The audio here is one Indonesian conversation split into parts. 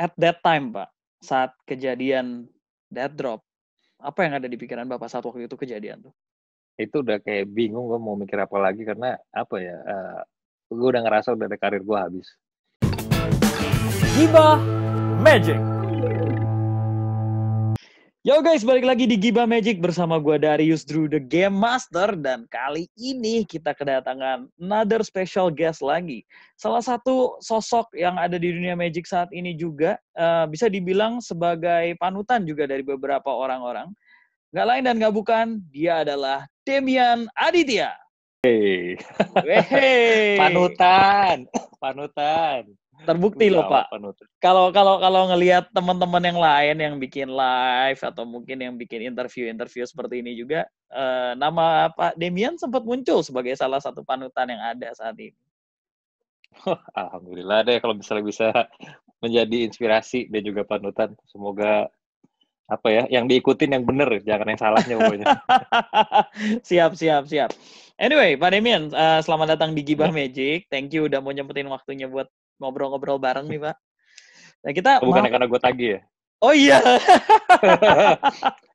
at that time pak saat kejadian dead drop apa yang ada di pikiran bapak saat waktu itu kejadian tuh itu udah kayak bingung gue mau mikir apa lagi karena apa ya uh, eh, gue udah ngerasa udah ada karir gue habis Hibah Magic Yo guys, balik lagi di Giba Magic bersama gue Darius Drew The Game Master dan kali ini kita kedatangan another special guest lagi. Salah satu sosok yang ada di dunia Magic saat ini juga uh, bisa dibilang sebagai panutan juga dari beberapa orang-orang. Gak lain dan gak bukan, dia adalah Demian Aditya. Hey. hey. panutan, panutan terbukti loh pak kalau kalau kalau ngelihat teman-teman yang lain yang bikin live atau mungkin yang bikin interview interview seperti ini juga eh, nama pak Demian sempat muncul sebagai salah satu panutan yang ada saat ini alhamdulillah deh kalau misalnya bisa menjadi inspirasi dan juga panutan semoga apa ya yang diikutin yang benar, jangan yang salahnya pokoknya siap siap siap anyway Pak Demian uh, selamat datang di Gibah iya. Magic thank you udah mau nyempetin waktunya buat ngobrol-ngobrol bareng nih, Pak. Nah, kita oh, bukan karena gue tagih ya. Oh iya.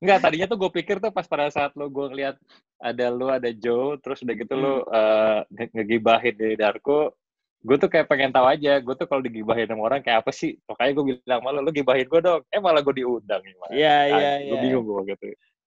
Enggak, ya. tadinya tuh gue pikir tuh pas pada saat lo gue ngeliat ada lo, ada Joe, terus udah gitu hmm. lo uh, eh, ngegibahin dari Darko, gue tuh kayak pengen tahu aja, gue tuh kalau digibahin sama orang kayak apa sih? Makanya gue bilang malah lo gibahin gue dong. Eh malah gue diundang. Iya, iya, iya. Gue bingung gue gitu.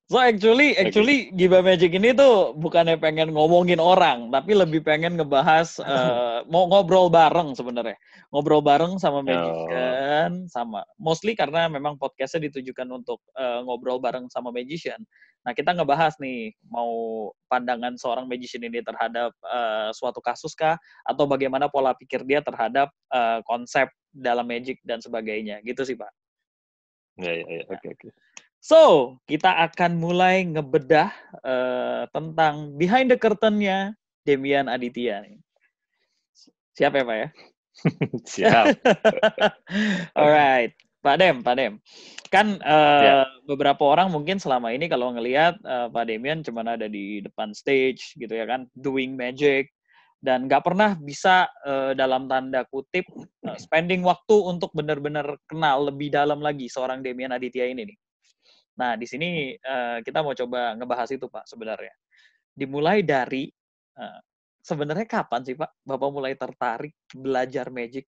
So actually, actually Giba Magic ini tuh bukannya pengen ngomongin orang, tapi lebih pengen ngebahas uh, eh, mau ngobrol bareng sebenarnya, ngobrol bareng sama magician, oh. Kan, sama mostly karena memang podcastnya ditujukan untuk uh, ngobrol bareng sama magician. Nah kita ngebahas nih mau pandangan seorang magician ini terhadap uh, suatu kasus kah, atau bagaimana pola pikir dia terhadap uh, konsep dalam magic dan sebagainya, gitu sih pak. Ya ya ya, oke oke. So, kita akan mulai ngebedah uh, tentang behind the curtain-nya Demian Aditya. Siap ya, Pak ya? Siap. Alright. Pak Dem, Pak Dem. Kan uh, beberapa orang mungkin selama ini kalau ngelihat uh, Pak Demian cuma ada di depan stage gitu ya kan, doing magic dan nggak pernah bisa uh, dalam tanda kutip uh, spending waktu untuk benar-benar kenal lebih dalam lagi seorang Demian Aditya ini nih. Nah, di sini uh, kita mau coba ngebahas itu, Pak, sebenarnya. Dimulai dari uh, sebenarnya kapan sih, Pak, Bapak mulai tertarik belajar magic?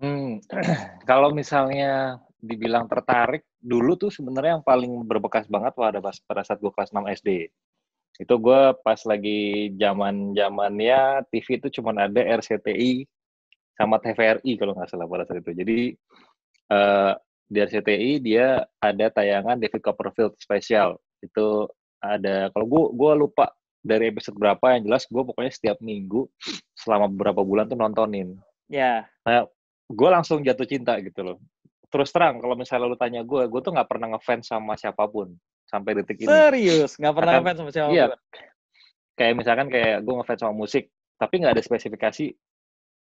Hmm, kalau misalnya dibilang tertarik, dulu tuh sebenarnya yang paling berbekas banget pada pada saat gue kelas 6 SD. Itu gue pas lagi zaman zamannya TV itu cuma ada RCTI sama TVRI kalau nggak salah pada saat itu. Jadi uh, di RCTI dia ada tayangan David Copperfield spesial itu ada kalau gua gua lupa dari episode berapa yang jelas gua pokoknya setiap minggu selama beberapa bulan tuh nontonin ya yeah. nah, gua langsung jatuh cinta gitu loh terus terang kalau misalnya lu tanya gua, gua tuh nggak pernah ngefans sama siapapun sampai detik ini serius nggak pernah ngefans sama iya. siapapun iya, kayak misalkan kayak gua ngefans sama musik tapi nggak ada spesifikasi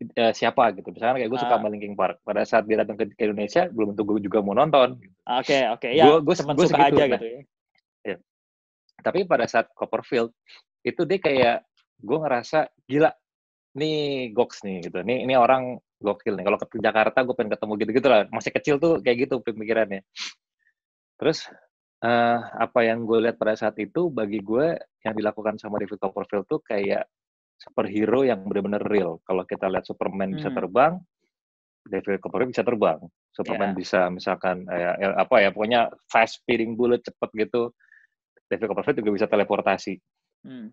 uh, siapa gitu. Misalnya kayak gue suka uh. sama Park. Pada saat dia datang ke, ke Indonesia, belum tentu gue juga mau nonton. Gitu. Oke, oke. Ya, gue suka segitu, aja nah. gitu ya. ya. Tapi pada saat Copperfield, itu dia kayak, gue ngerasa, gila, nih goks nih gitu. Nih, ini orang gokil nih. Kalau ke Jakarta, gue pengen ketemu gitu-gitu lah. Masih kecil tuh kayak gitu pemikirannya. Terus, uh, apa yang gue lihat pada saat itu, bagi gue, yang dilakukan sama David Copperfield tuh kayak superhero yang benar-benar real. Kalau kita lihat Superman bisa hmm. terbang, David Copperfield bisa terbang. Superman yeah. bisa misalkan eh, ya, apa ya pokoknya fast speeding bullet cepet gitu. David Copperfield juga bisa teleportasi. Hmm.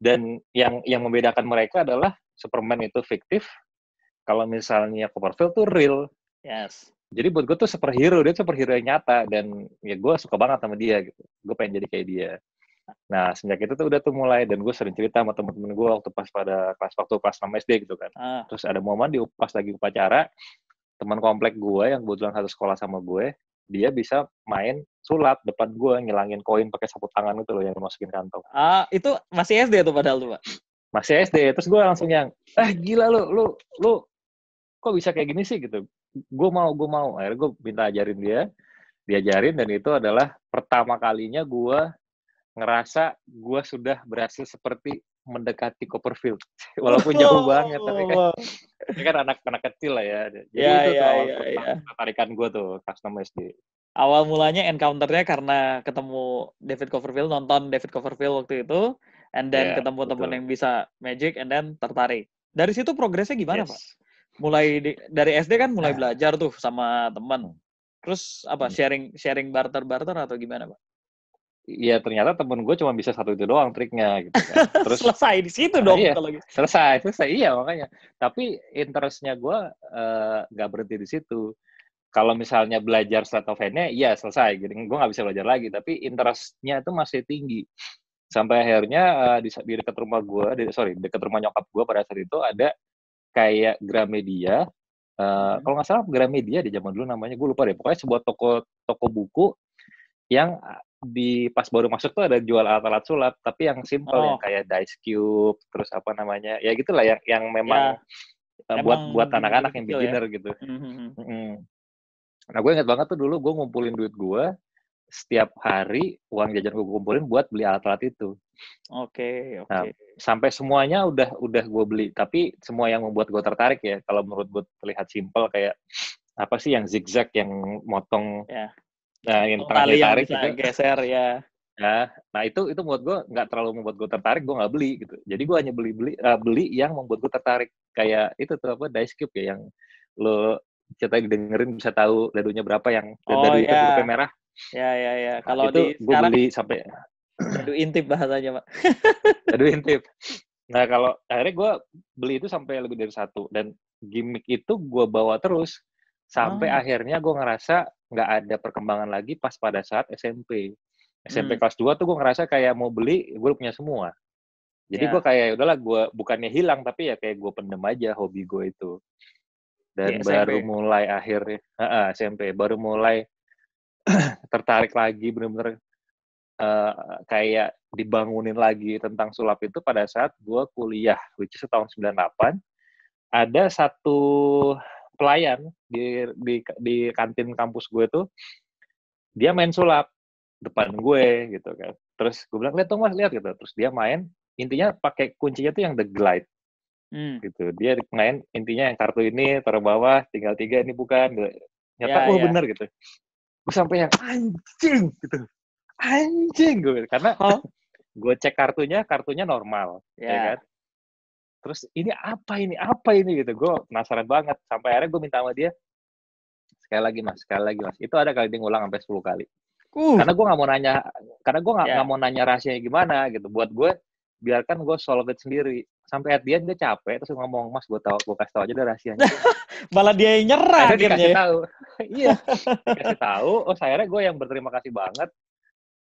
Dan yang yang membedakan mereka adalah Superman itu fiktif. Kalau misalnya Copperfield itu real. Yes. Jadi buat gue tuh superhero, dia superhero yang nyata dan ya gue suka banget sama dia gitu. Gue pengen jadi kayak dia. Nah, sejak itu tuh udah tuh mulai dan gue sering cerita sama temen-temen gue waktu pas pada kelas waktu kelas 6 SD gitu kan. Ah. Terus ada momen di pas lagi upacara, teman komplek gue yang kebetulan satu sekolah sama gue, dia bisa main sulap depan gue ngilangin koin pakai sapu tangan itu loh yang dimasukin kantong. Ah, itu masih SD tuh padahal tuh, Pak. Masih SD. Terus gue langsung yang, "Ah, gila lu, lu lu kok bisa kayak gini sih?" gitu. Gue mau, gue mau. Akhirnya gue minta ajarin dia diajarin dan itu adalah pertama kalinya gue ngerasa gue sudah berhasil seperti mendekati Copperfield walaupun jauh oh, banget tapi kan ini kan anak-anak kecil lah ya jadi ya, itu ya, tuh ya, ya, ya. tarikan gue tuh custom SD awal mulanya encounternya karena ketemu David Copperfield nonton David Copperfield waktu itu and then yeah, ketemu teman yang bisa magic and then tertarik dari situ progresnya gimana yes. pak mulai di, dari SD kan mulai nah. belajar tuh sama teman terus apa hmm. sharing sharing barter barter atau gimana pak Iya ternyata temen gue cuma bisa satu itu doang triknya gitu kan. Terus selesai di situ dong iya, kalau gitu. Selesai, selesai iya makanya. Tapi interestnya gue eh, nggak uh, berhenti di situ. Kalau misalnya belajar set of hand-nya, iya selesai. Gitu. Gue nggak bisa belajar lagi. Tapi interestnya itu masih tinggi. Sampai akhirnya uh, di, di dekat rumah gue, di, sorry, dekat rumah nyokap gue pada saat itu ada kayak Gramedia. Uh, hmm. Kalau nggak salah Gramedia di zaman dulu namanya, gue lupa deh. Pokoknya sebuah toko toko buku yang di pas baru masuk tuh ada jual alat-alat sulap tapi yang simple oh. yang kayak dice cube terus apa namanya ya gitulah yang yang memang ya, eh, buat emang buat anak-anak yang gitu ya. beginner ya? gitu. Mm-hmm. Mm-hmm. Nah gue inget banget tuh dulu gue ngumpulin duit gue setiap hari uang jajan gue kumpulin buat beli alat-alat itu. Oke okay, Okay. Nah, sampai semuanya udah udah gue beli tapi semua yang membuat gue tertarik ya kalau menurut gue terlihat simple kayak apa sih yang zigzag yang motong yeah nah yang pernah ditarik kita geser ya nah, nah itu itu buat gue nggak terlalu membuat gue tertarik gue nggak beli gitu jadi gue hanya beli beli uh, beli yang membuat gue tertarik kayak itu tuh apa dice cube ya yang lo cerita dengerin bisa tahu dadunya berapa yang oh, dadu itu ya. merah ya ya ya nah, kalau nah, itu gue beli sampai dadu intip bahasanya pak dadu intip nah kalau akhirnya gue beli itu sampai lebih dari satu dan gimmick itu gue bawa terus sampai oh. akhirnya gue ngerasa nggak ada perkembangan lagi pas pada saat SMP. SMP hmm. kelas 2 tuh gue ngerasa kayak mau beli, gue punya semua. Jadi yeah. gue ya. kayak ya udahlah gue bukannya hilang tapi ya kayak gue pendem aja hobi gue itu. Dan yeah, baru mulai akhirnya uh, uh, SMP baru mulai tertarik lagi bener-bener uh, kayak dibangunin lagi tentang sulap itu pada saat gue kuliah which is tahun 98 ada satu pelayan di di di kantin kampus gue tuh dia main sulap depan gue gitu kan terus gue bilang lihat tuh mas lihat gitu terus dia main intinya pakai kuncinya tuh yang the glide hmm. gitu dia main intinya yang kartu ini taruh bawah tinggal tiga ini bukan gitu. nyata yeah, oh yeah. benar gitu gue sampai yang anjing gitu anjing gue karena huh? gue cek kartunya kartunya normal yeah. ya kan terus ini apa ini apa ini gitu gue penasaran banget sampai akhirnya gue minta sama dia sekali lagi mas sekali lagi mas itu ada kali dia ngulang sampai 10 kali uh. karena gue nggak mau nanya karena gue nggak yeah. mau nanya rahasianya gimana gitu buat gue biarkan gue solve it sendiri sampai at dia dia capek terus ngomong mas gue tau gue kasih tau aja deh rahasianya malah dia yang nyerah akhirnya dikasih ya? tahu iya kasih tahu oh akhirnya gue yang berterima kasih banget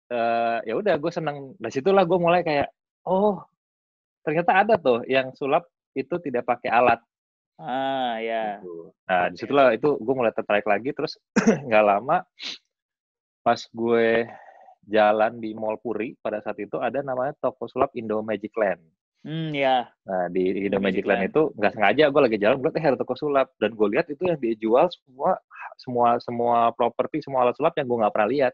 uh, ya udah gue seneng dari situlah gue mulai kayak oh ternyata ada tuh yang sulap itu tidak pakai alat. Ah ya. Nah disitulah itu gue mulai tertarik lagi terus nggak lama pas gue jalan di Mall Puri pada saat itu ada namanya toko sulap Indo Magic Land. Hmm ya. Nah di Indo Magic Land itu nggak sengaja gue lagi jalan gue lihat eh, ada toko sulap dan gue lihat itu yang dijual semua semua semua properti semua alat sulap yang gue nggak pernah lihat.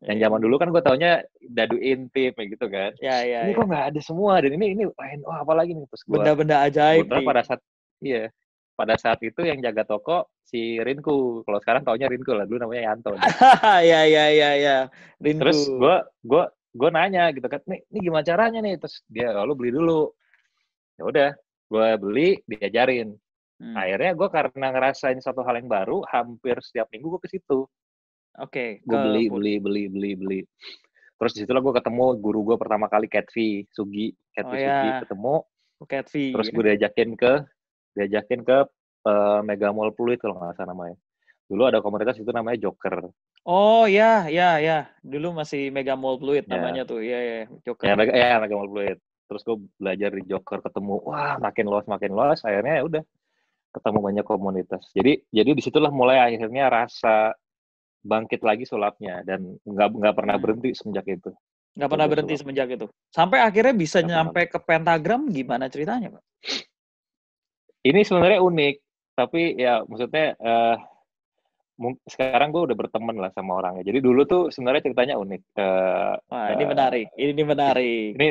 Yang zaman dulu kan gue taunya dadu intip gitu kan. Ya, ya, ini ya. kok nggak ada semua dan ini ini lain wah apalagi nih terus benda-benda ajaib. Bener pada saat iya pada saat itu yang jaga toko si Rinku. Kalau sekarang taunya Rinku lah dulu namanya Yanto. ya ya ya ya. Rinku. Terus gue gue gue nanya gitu kan, nih ini gimana caranya nih? Terus dia lalu oh, beli dulu. Ya udah, gue beli diajarin. Hmm. Akhirnya gue karena ngerasain satu hal yang baru, hampir setiap minggu gue ke situ. Oke. Okay, gue beli, beli, beli, beli, beli. Terus disitulah gue ketemu guru gue pertama kali, Catvi Sugi. Oh, Catvi iya. oh, Sugi yeah. ketemu. Catvi. Terus gue diajakin ke, diajakin ke uh, Mega Mall Pluit kalau nggak salah namanya. Dulu ada komunitas itu namanya Joker. Oh ya, yeah, ya, ya. Dulu masih Mega Mall Pluit iya. namanya tuh. Iya, ya, Joker. Ya, Mega, ya, Mega Mall Pluit. Terus gue belajar di Joker ketemu, wah makin luas, makin luas. Akhirnya ya udah ketemu banyak komunitas. Jadi jadi disitulah mulai akhirnya rasa bangkit lagi sulapnya dan nggak nggak pernah iya. berhenti semenjak itu. Nggak pernah berhenti sulap. semenjak itu. Sampai akhirnya bisa gak nyampe pernah. ke pentagram gimana ceritanya, Pak? Ini sebenarnya unik, tapi ya maksudnya uh, sekarang gue udah berteman lah sama orangnya. Jadi dulu tuh sebenarnya ceritanya unik. Uh, Wah, ini uh, menarik. Eh, ini menarik. Ini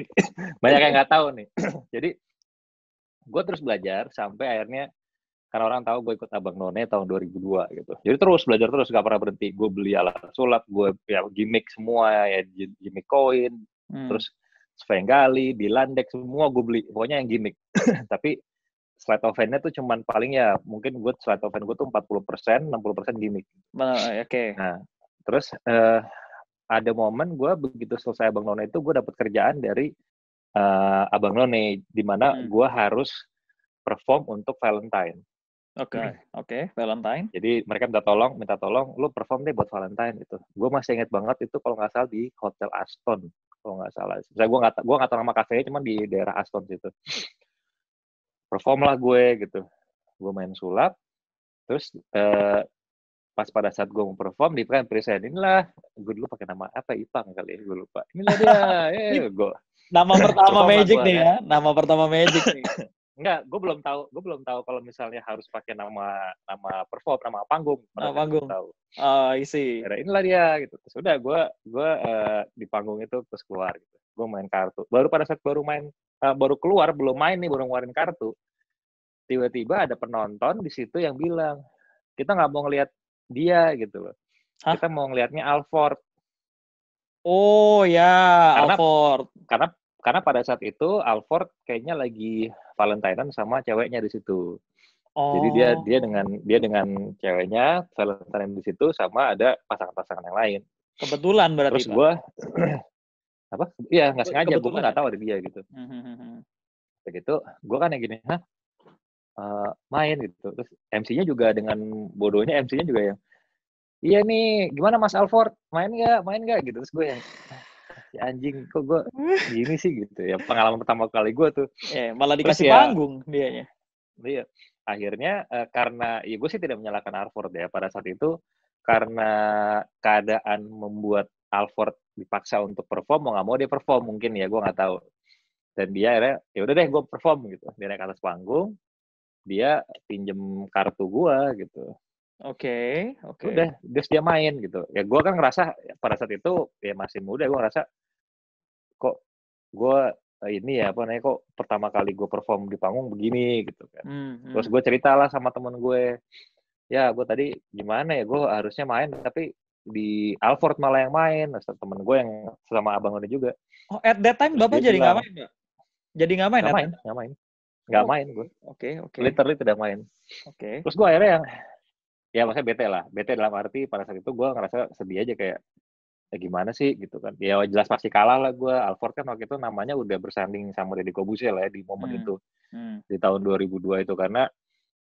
banyak yang nggak tahu nih. Jadi gue terus belajar sampai akhirnya karena orang tahu gue ikut Abang None tahun 2002 gitu. Jadi terus belajar terus gak pernah berhenti. Gue beli alat sulap, gue ya gimmick semua ya gimmick koin, hmm. terus Svengali, Bilandek semua gue beli. Pokoknya yang gimmick. Tapi slide of hand-nya tuh cuman paling ya mungkin gue slide of hand gue tuh 40%, 60% gimmick. Oke. Okay. Nah, terus uh, ada momen gue begitu selesai Abang None itu gue dapat kerjaan dari uh, Abang None di mana hmm. gue harus perform untuk Valentine. Oke, okay. Hmm. oke, okay. Valentine. Jadi mereka minta tolong, minta tolong, lu perform deh buat Valentine itu. Gue masih inget banget itu kalau nggak salah di Hotel Aston, kalau nggak salah. Saya gue nggak gue nggak tahu nama kafenya, cuman di daerah Aston situ. Perform lah gue gitu. Gue main sulap, terus eh, pas pada saat gue mau perform di kan present inilah gue dulu pakai nama apa Ipang kali ya, gue lupa inilah dia eh, gue nama pertama Magic nih ya. ya nama pertama Magic nih Enggak, gue belum tahu, gue belum tahu kalau misalnya harus pakai nama nama perform, nama panggung. Nama panggung. Tahu. Oh, isi. Ada ya inilah dia gitu. Terus udah gue gue uh, di panggung itu terus keluar gitu. Gue main kartu. Baru pada saat baru main uh, baru keluar belum main nih baru ngeluarin kartu. Tiba-tiba ada penonton di situ yang bilang kita nggak mau ngelihat dia gitu loh. Kita mau ngelihatnya Alford. Oh ya, karena, Alford. Karena karena pada saat itu Alford kayaknya lagi Valentinean sama ceweknya di situ. Oh. Jadi dia oh. dia dengan dia dengan ceweknya Valentine di situ sama ada pasangan-pasangan yang lain. Kebetulan berarti. Terus gue apa? Iya nggak sengaja gue nggak ya? tahu ada dia gitu. Begitu hmm, hmm, hmm, gue kan yang gini, hah uh, main gitu. Terus MC-nya juga dengan bodohnya MC-nya juga yang iya nih gimana Mas Alford main nggak main nggak gitu terus gue yang si anjing kok gue gini sih gitu ya pengalaman pertama kali gue tuh eh, malah dikasih Terus ya panggung ya, dianya iya akhirnya uh, karena ya gue sih tidak menyalahkan Alford ya pada saat itu karena keadaan membuat Alford dipaksa untuk perform mau nggak mau dia perform mungkin ya gue nggak tahu dan dia akhirnya ya udah deh gue perform gitu dia naik atas panggung dia pinjem kartu gue gitu Oke, okay, oke. Okay. Udah, dia main gitu. Ya gue kan ngerasa pada saat itu ya masih muda, gue ngerasa kok gue eh, ini ya apa namanya kok pertama kali gue perform di panggung begini gitu kan. Mm, -hmm. Terus gue ceritalah sama temen gue, ya gue tadi gimana ya gue harusnya main tapi di Alford malah yang main. Nah, temen gue yang sama abang udah juga. Oh, at that time bapak jadi nggak main ya? Jadi nggak main? Nggak main, nggak main. Nggak oh. main gue. Oke, okay, oke. Okay. Literally tidak main. Oke. Okay. Terus gue akhirnya yang ya maksudnya bete lah bete dalam arti pada saat itu gue ngerasa sedih aja kayak ya gimana sih gitu kan ya jelas pasti kalah lah gue Alford kan waktu itu namanya udah bersanding sama Deddy Corbuzier lah ya di momen hmm. itu hmm. di tahun 2002 itu karena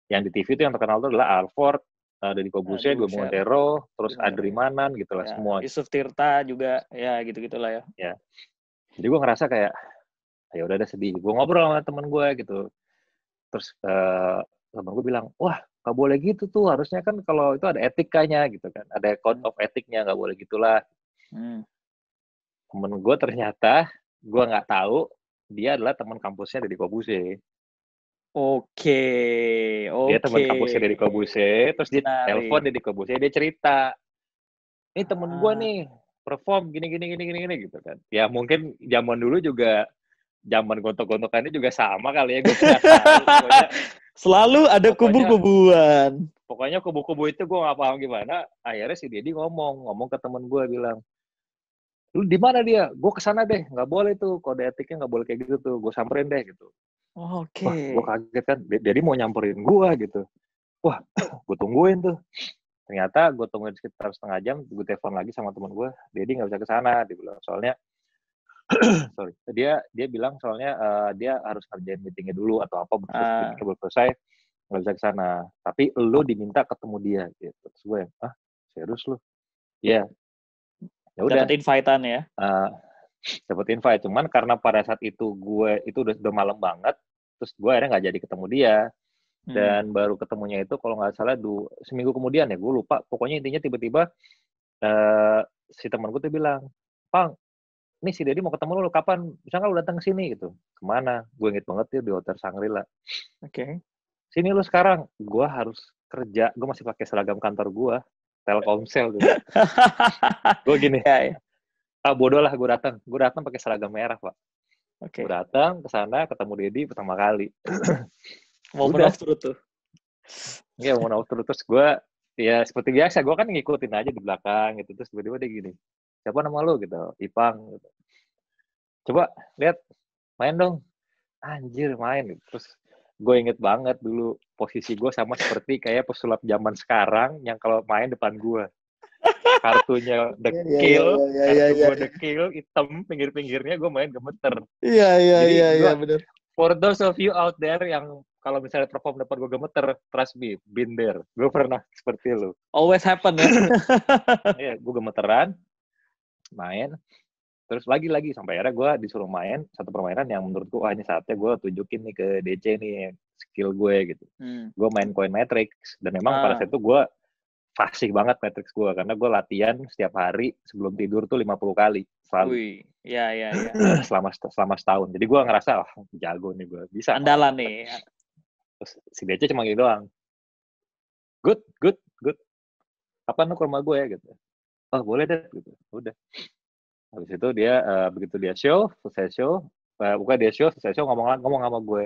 yang di TV itu yang terkenal itu adalah Alford Nah, Deddy Kobuse, nah, gue Montero, terus ya, Adri Manan gitu lah ya, semua. Yusuf Tirta juga ya gitu gitulah ya. Ya. Jadi gue ngerasa kayak ya udah ada sedih. Gue ngobrol sama temen gue gitu. Terus uh, temen gue bilang, wah nggak boleh gitu tuh harusnya kan kalau itu ada etikanya gitu kan ada code hmm. of etiknya nggak boleh gitulah hmm. temen gue ternyata gue nggak tahu dia adalah teman kampusnya dari Kobuse oke okay, oke okay. teman kampusnya dari Kobuse terus dia Nari. telepon dari Kobuse dia cerita ini temen gue ah. nih perform gini gini gini gini gitu kan ya mungkin zaman dulu juga zaman gontok-gontokannya juga sama kali ya gue Selalu ada kubu-kubuan. Pokoknya kubu-kubu itu gue gak paham gimana. Akhirnya si deddy ngomong, ngomong ke temen gue bilang, lu di mana dia? Gue kesana deh, nggak boleh tuh kode etiknya nggak boleh kayak gitu tuh. Gue samperin deh gitu. Oh, oke. Okay. Gue kaget kan, deddy mau nyamperin gue gitu. Wah, gue tungguin tuh. Ternyata gue tungguin sekitar setengah jam, gue telepon lagi sama temen gue, deddy nggak bisa kesana, dia bilang soalnya sorry dia dia bilang soalnya uh, dia harus kerjain meetingnya dulu atau apa ah. baru uh. selesai nggak bisa ke sana tapi lo diminta ketemu dia gitu terus gue yang ah serius lo iya ya, ya udah dapat invitean ya uh, eh, dapat invite cuman karena pada saat itu gue itu udah, udah malam banget terus gue akhirnya nggak jadi ketemu dia hmm. dan hmm. baru ketemunya itu kalau nggak salah du seminggu kemudian ya gue lupa pokoknya intinya tiba-tiba uh, si teman gue tuh bilang Pang, nih si Dedi mau ketemu lu kapan? Bisa nggak lu datang ke sini gitu? Kemana? Gue inget banget ya di Hotel Sangrila. Oke. Okay. Sini lu sekarang. Gue harus kerja. Gue masih pakai seragam kantor gue. Telkomsel gitu. gue gini. Ya, ya. Ah bodoh lah gue datang. Gue datang pakai seragam merah pak. Oke. Okay. Gue datang ke sana ketemu Dedi pertama kali. mau after tuh. Iya mau after terus gue ya seperti biasa gue kan ngikutin aja di belakang gitu terus tiba-tiba dia gini siapa nama lu gitu Ipang gitu. coba lihat main dong anjir main gitu. terus gue inget banget dulu posisi gue sama seperti kayak pesulap zaman sekarang yang kalau main depan gue kartunya dekil iya, iya, yeah, yeah, yeah, kartu iya, gue dekil hitam pinggir-pinggirnya gue main gemeter iya iya iya iya benar for those of you out there yang kalau misalnya perform depan gue gemeter trust me been there gue pernah seperti lu always happen ya iya gue gemeteran main terus lagi lagi sampai akhirnya gue disuruh main satu permainan yang menurutku wah ini saatnya gue tunjukin nih ke DC nih skill gue gitu hmm. gue main coin matrix dan memang ah. pada saat itu gue fasih banget matrix gue karena gue latihan setiap hari sebelum tidur tuh 50 kali selalu Ui. ya ya, ya. selama selama setahun jadi gue ngerasa oh, jago nih gue bisa andalan nih ya. terus si DC cuma gitu doang good good good kapan lu ke rumah gue ya? gitu oh boleh deh gitu udah habis itu dia uh, begitu dia show selesai show uh, bukan dia show selesai show ngomong ngomong sama gue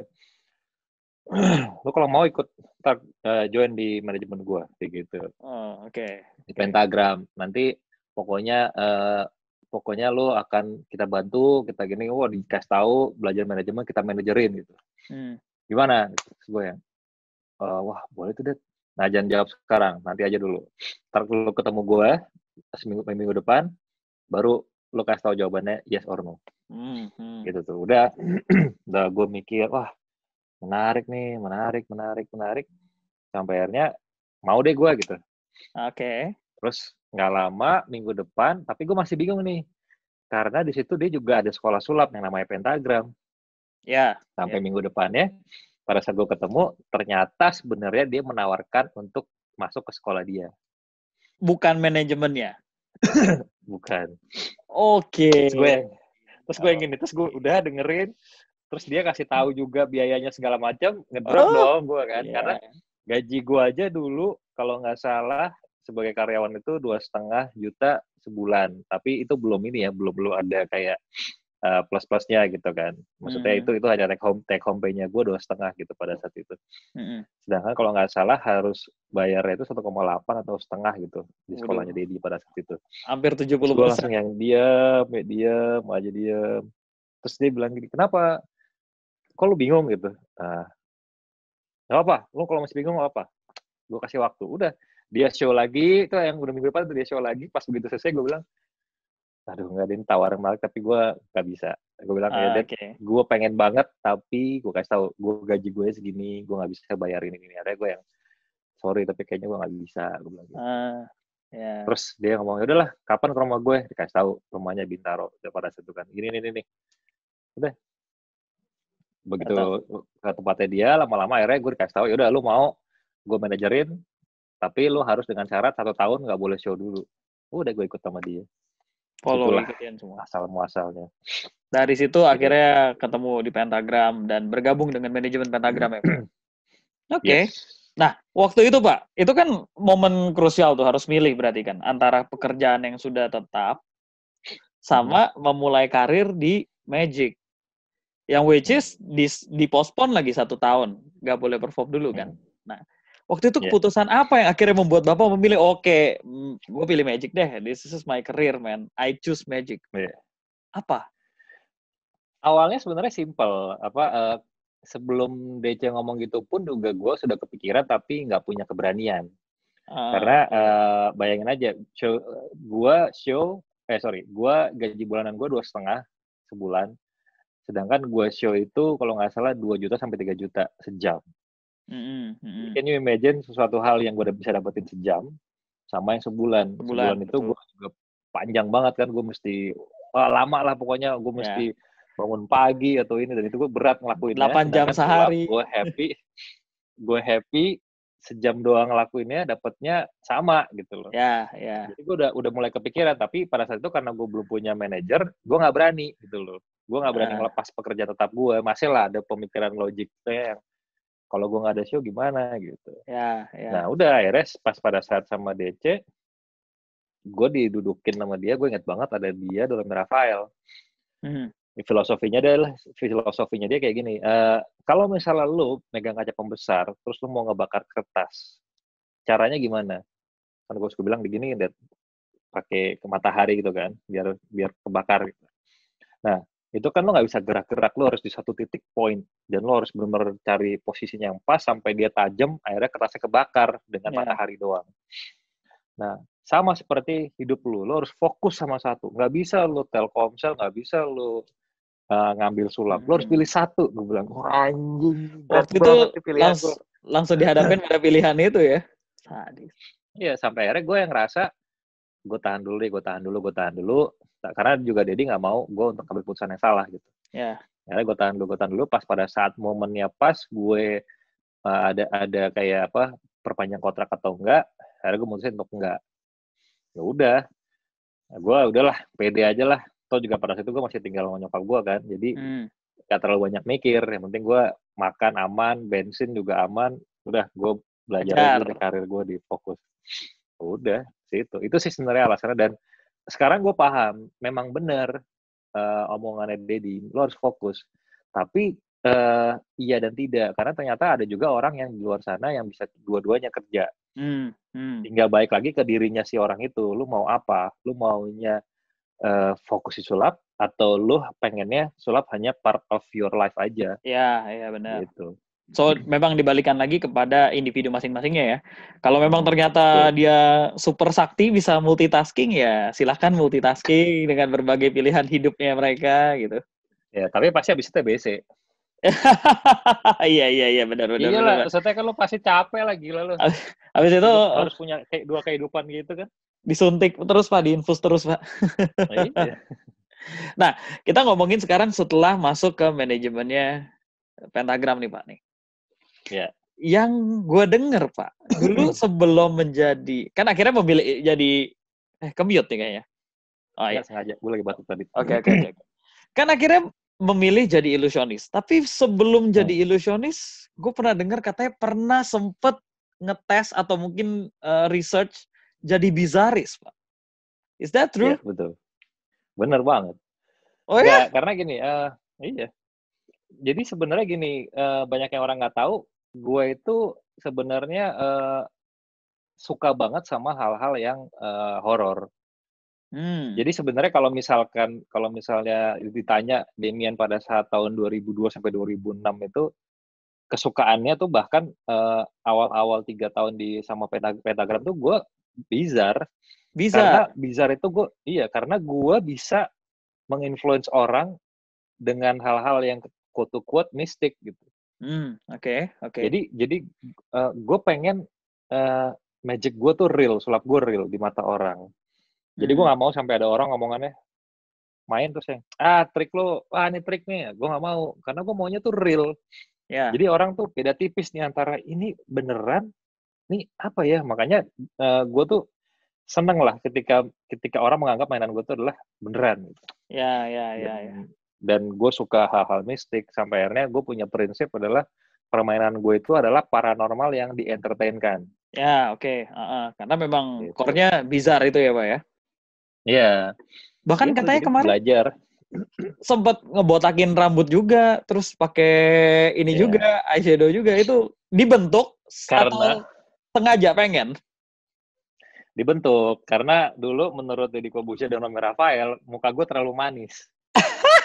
lo kalau mau ikut ntar uh, join di manajemen gue kayak gitu oh, oke okay. di pentagram nanti pokoknya uh, pokoknya lo akan kita bantu kita gini wah oh, dikasih tahu belajar manajemen kita manajerin gitu hmm. gimana Terus gue ya uh, wah boleh tuh deh nah jangan jawab sekarang nanti aja dulu ntar lo ketemu gue seminggu minggu depan baru lo kasih tau jawabannya yes or no mm hmm. gitu tuh udah udah gue mikir wah menarik nih menarik menarik menarik sampai akhirnya mau deh gue gitu oke okay. terus nggak lama minggu depan tapi gue masih bingung nih karena di situ dia juga ada sekolah sulap yang namanya pentagram ya yeah, sampai yeah. minggu ya. pada saat gue ketemu ternyata sebenarnya dia menawarkan untuk masuk ke sekolah dia bukan manajemennya. bukan. Oke. Okay. Terus gue, terus gue yang oh. gini, terus gue udah dengerin, terus dia kasih tahu hmm. juga biayanya segala macam, ngedrop oh. dong gue kan, yeah. karena gaji gue aja dulu kalau nggak salah sebagai karyawan itu dua setengah juta sebulan, tapi itu belum ini ya, belum belum ada kayak uh, eh, plus plusnya gitu kan maksudnya mm. itu itu hanya take home take home pay-nya gue dua setengah gitu pada saat itu mm. sedangkan kalau nggak salah harus bayar itu satu koma delapan atau setengah gitu di sekolahnya deddy pada saat itu hampir tujuh puluh gue langsung yang dia, ya diam aja diam terus dia bilang gini kenapa kok lu bingung gitu nah, gak apa lu kalau masih bingung gak apa gue kasih waktu udah dia show lagi itu yang udah minggu depan dia show lagi pas begitu selesai gue bilang aduh nggak ada yang tawaran malah tapi gue nggak bisa gue bilang ya uh, ah, okay. gue pengen banget tapi gue kasih tau gue gaji gue ya segini gue nggak bisa bayar ini ini ada gue yang sorry tapi kayaknya gue nggak bisa gue bilang gitu. yeah. Ya. terus dia ngomong ya udahlah kapan ke rumah gue ya? dikasih tau rumahnya bintaro udah pada satu kan gini ini nih udah begitu ke tempatnya dia lama-lama akhirnya gue dikasih tau ya udah lu mau gue manajerin tapi lu harus dengan syarat satu tahun nggak boleh show dulu udah gue ikut sama dia follow Itulah ikutin semua asal muasalnya dari situ akhirnya ketemu di Pentagram dan bergabung dengan manajemen Pentagram ya oke okay. yes. nah waktu itu pak itu kan momen krusial tuh harus milih berarti kan antara pekerjaan yang sudah tetap sama hmm. memulai karir di Magic yang which is di dipospon lagi satu tahun nggak boleh perform dulu kan hmm. nah Waktu itu ya. keputusan yeah. apa yang akhirnya membuat Bapak memilih oke, okay, mm, gue pilih Magic deh. This is my career, man. I choose Magic. Yeah. Apa? Awalnya sebenarnya simple. Apa uh, sebelum DC ngomong gitu pun juga gue sudah kepikiran tapi nggak punya keberanian. Uh. Karena uh, bayangin aja, show, gue show, eh sorry, gue gaji bulanan gue dua setengah sebulan. Sedangkan gue show itu kalau nggak salah 2 juta sampai 3 juta sejam. Mm -hmm. Can you imagine sesuatu hal yang gue udah bisa dapetin sejam sama yang sebulan. Sebulan, sebulan itu gue juga panjang banget kan gue mesti oh, lama lah pokoknya gue ya. mesti yeah. bangun pagi atau ini dan itu gue berat ngelakuin 8 jam sehari. Gue happy. gue happy sejam doang ngelakuinnya dapatnya sama gitu loh. Ya, ya. Jadi gue udah udah mulai kepikiran tapi pada saat itu karena gue belum punya manajer, gue nggak berani gitu loh. Gue nggak berani nah. ngelepas pekerja tetap gue. Masih lah ada pemikiran logiknya yang kalau gue nggak ada show gimana gitu. Ya, ya. Nah udah akhirnya pas pada saat sama DC, gue didudukin sama dia, gue inget banget ada dia dalam Rafael. Hmm. Filosofinya adalah filosofinya dia kayak gini. Uh, kalau misalnya lu megang kaca pembesar, terus lu mau ngebakar kertas, caranya gimana? Kan gue suka bilang begini, pakai ke matahari gitu kan, biar biar kebakar. Gitu. Nah, itu kan lo nggak bisa gerak-gerak lo harus di satu titik point dan lo harus benar-benar cari posisinya yang pas sampai dia tajam akhirnya kerasa kebakar dengan yeah. matahari doang nah sama seperti hidup lo lo harus fokus sama satu nggak bisa lo telkomsel nggak bisa lo uh, ngambil sulap lo harus hmm. pilih satu gue bilang oh, anjing waktu itu langs langsung dihadapin pada pilihan itu ya sadis Iya, sampai akhirnya gue yang ngerasa gue tahan dulu deh, gue tahan dulu, gue tahan dulu. Nah, karena juga Dedi nggak mau gue untuk ambil keputusan yang salah gitu. Ya. Yeah. gue tahan dulu, gue tahan dulu. Pas pada saat momennya pas, gue uh, ada ada kayak apa perpanjang kontrak atau enggak, akhirnya gue mutusin untuk enggak. Ya udah, nah, gue udahlah, pede aja lah. Tuh juga pada saat itu gue masih tinggal sama nyokap gue kan, jadi mm. gak terlalu banyak mikir. Yang penting gue makan aman, bensin juga aman. Udah, gue belajar Benar. lagi karir gue di fokus. Udah, situ itu sih sebenarnya alasannya dan sekarang gue paham memang benar uh, omongannya deddy lo harus fokus tapi uh, iya dan tidak karena ternyata ada juga orang yang di luar sana yang bisa dua-duanya kerja hmm, hmm. tinggal baik lagi ke dirinya si orang itu lu mau apa lu maunya uh, eh, fokus di sulap atau lu pengennya sulap hanya part of your life aja Iya, iya benar gitu So memang dibalikan lagi kepada individu masing-masingnya ya. Kalau memang ternyata Betul. dia super sakti bisa multitasking ya silahkan multitasking dengan berbagai pilihan hidupnya mereka gitu. Ya tapi pasti habis itu BC. iya iya iya benar benar. Iya lah, maksudnya kan lo pasti capek lagi gila lo. Habis itu harus punya kayak dua kehidupan gitu kan. Disuntik terus Pak, diinfus terus Pak. Oh, iya. nah, kita ngomongin sekarang setelah masuk ke manajemennya Pentagram nih Pak nih yeah. yang gue denger pak dulu hmm. sebelum menjadi kan akhirnya memilih jadi eh commute nih kayaknya oh iya sengaja gue lagi batuk tadi oke okay, oke okay, kan akhirnya memilih jadi ilusionis tapi sebelum ya. jadi ilusionis gue pernah dengar katanya pernah sempet ngetes atau mungkin uh, research jadi bizaris pak is that true yeah, betul bener banget oh ya karena gini uh, iya jadi sebenarnya gini uh, banyak yang orang nggak tahu gue itu sebenarnya uh, suka banget sama hal-hal yang uh, horor. Hmm. Jadi sebenarnya kalau misalkan kalau misalnya ditanya Demian pada saat tahun 2002 sampai 2006 itu kesukaannya tuh bahkan awal eh, awal-awal tiga -awal tahun di sama peta, pentagram tuh gue bizar. Bizar. Karena bizar itu gue iya karena gue bisa menginfluence orang dengan hal-hal yang quote to quote mistik gitu. Hmm, oke, okay, oke. Okay. Jadi jadi uh, eh, gue pengen uh, magic gue tuh real, sulap gue real di mata orang. Jadi gue hmm. nggak mau sampai ada orang ngomongannya main terus yang ah trik lo, ah ini trik nih, gue nggak mau karena gue maunya tuh real. Yeah. Jadi orang tuh beda tipis nih antara ini beneran, ini apa ya? Makanya uh, eh, gue tuh seneng lah ketika ketika orang menganggap mainan gue tuh adalah beneran. Gitu. Ya, ya, ya, ya dan gue suka hal-hal mistik sampai akhirnya gue punya prinsip adalah permainan gue itu adalah paranormal yang dientertainkan ya oke okay. uh -uh. karena memang gitu. core bizar itu ya pak ya iya bahkan gitu, katanya kemarin belajar sempet ngebotakin rambut juga terus pakai ini yeah. juga eyeshadow juga itu dibentuk karena atau sengaja pengen dibentuk karena dulu menurut Deddy Kobusya dan Romy Rafael muka gue terlalu manis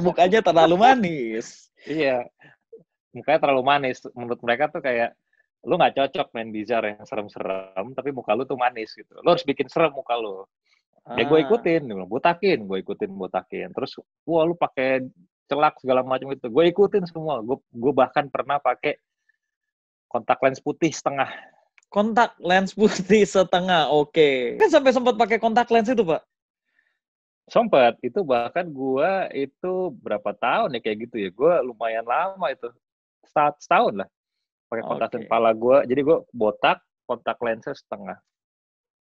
mukanya terlalu manis. iya. Mukanya terlalu manis. Menurut mereka tuh kayak lu nggak cocok main bizar yang serem-serem, tapi muka lu tuh manis gitu. Lu harus bikin serem muka lu. Ya ah. Ya gue ikutin, gue botakin, gue ikutin, botakin. Terus, wah lu pakai celak segala macam itu Gue ikutin semua. Gue gue bahkan pernah pakai kontak lens putih setengah. Kontak lens putih setengah, oke. Okay. Kan sampai sempat pakai kontak lens itu, Pak? Sempat itu bahkan gua itu berapa tahun ya kayak gitu ya, gua lumayan lama itu, setahun, setahun lah pakai kontak okay. pala gua, jadi gua botak, kontak lensa setengah,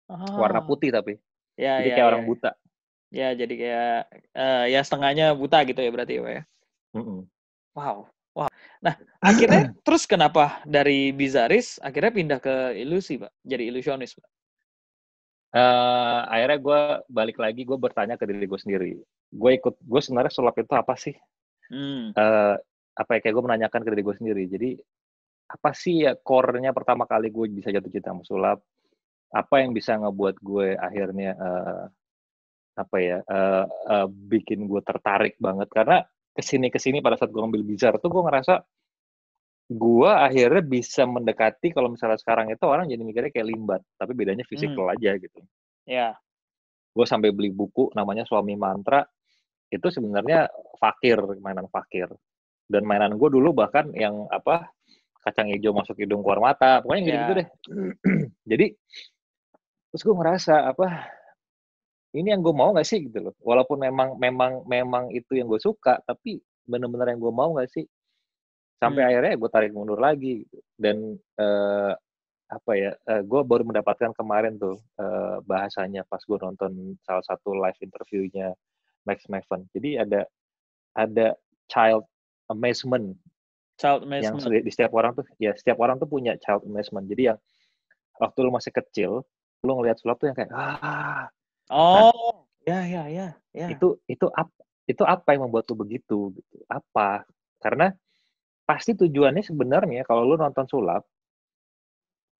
oh. warna putih tapi, ya, jadi ya, kayak ya. orang buta. Ya jadi kayak uh, ya setengahnya buta gitu ya berarti ya, ya. Mm -mm. Wow, wow. Nah akhirnya terus kenapa dari Bizaris akhirnya pindah ke ilusi Pak, jadi ilusionis Pak? uh, akhirnya gue balik lagi gue bertanya ke diri gue sendiri gue ikut gue sebenarnya sulap itu apa sih hmm. uh, apa ya kayak gue menanyakan ke diri gue sendiri jadi apa sih ya core-nya pertama kali gue bisa jatuh cinta sama sulap apa yang bisa ngebuat gue akhirnya uh, apa ya uh, uh, bikin gue tertarik banget karena kesini kesini pada saat gue ngambil bizar tuh gue ngerasa gua akhirnya bisa mendekati kalau misalnya sekarang itu orang jadi mikirnya kayak limbat tapi bedanya fisikal hmm. aja gitu ya yeah. gue sampai beli buku namanya suami mantra itu sebenarnya fakir mainan fakir dan mainan gue dulu bahkan yang apa kacang hijau masuk hidung keluar mata pokoknya gitu gitu deh jadi terus gue ngerasa apa ini yang gue mau gak sih gitu loh walaupun memang memang memang itu yang gue suka tapi bener-bener yang gue mau gak sih sampai hmm. akhirnya gue tarik mundur lagi gitu. dan uh, apa ya uh, eh, gue baru mendapatkan kemarin tuh uh, bahasanya pas gue nonton salah satu live interviewnya Max Maven jadi ada ada child amazement child amazement yang di setiap orang tuh ya setiap orang tuh punya child amazement jadi yang waktu lu masih kecil lu ngelihat sulap tuh yang kayak ah nah, oh nah, ya ya ya ya itu itu apa itu apa yang membuat lu begitu gitu? apa karena pasti tujuannya sebenarnya kalau lu nonton sulap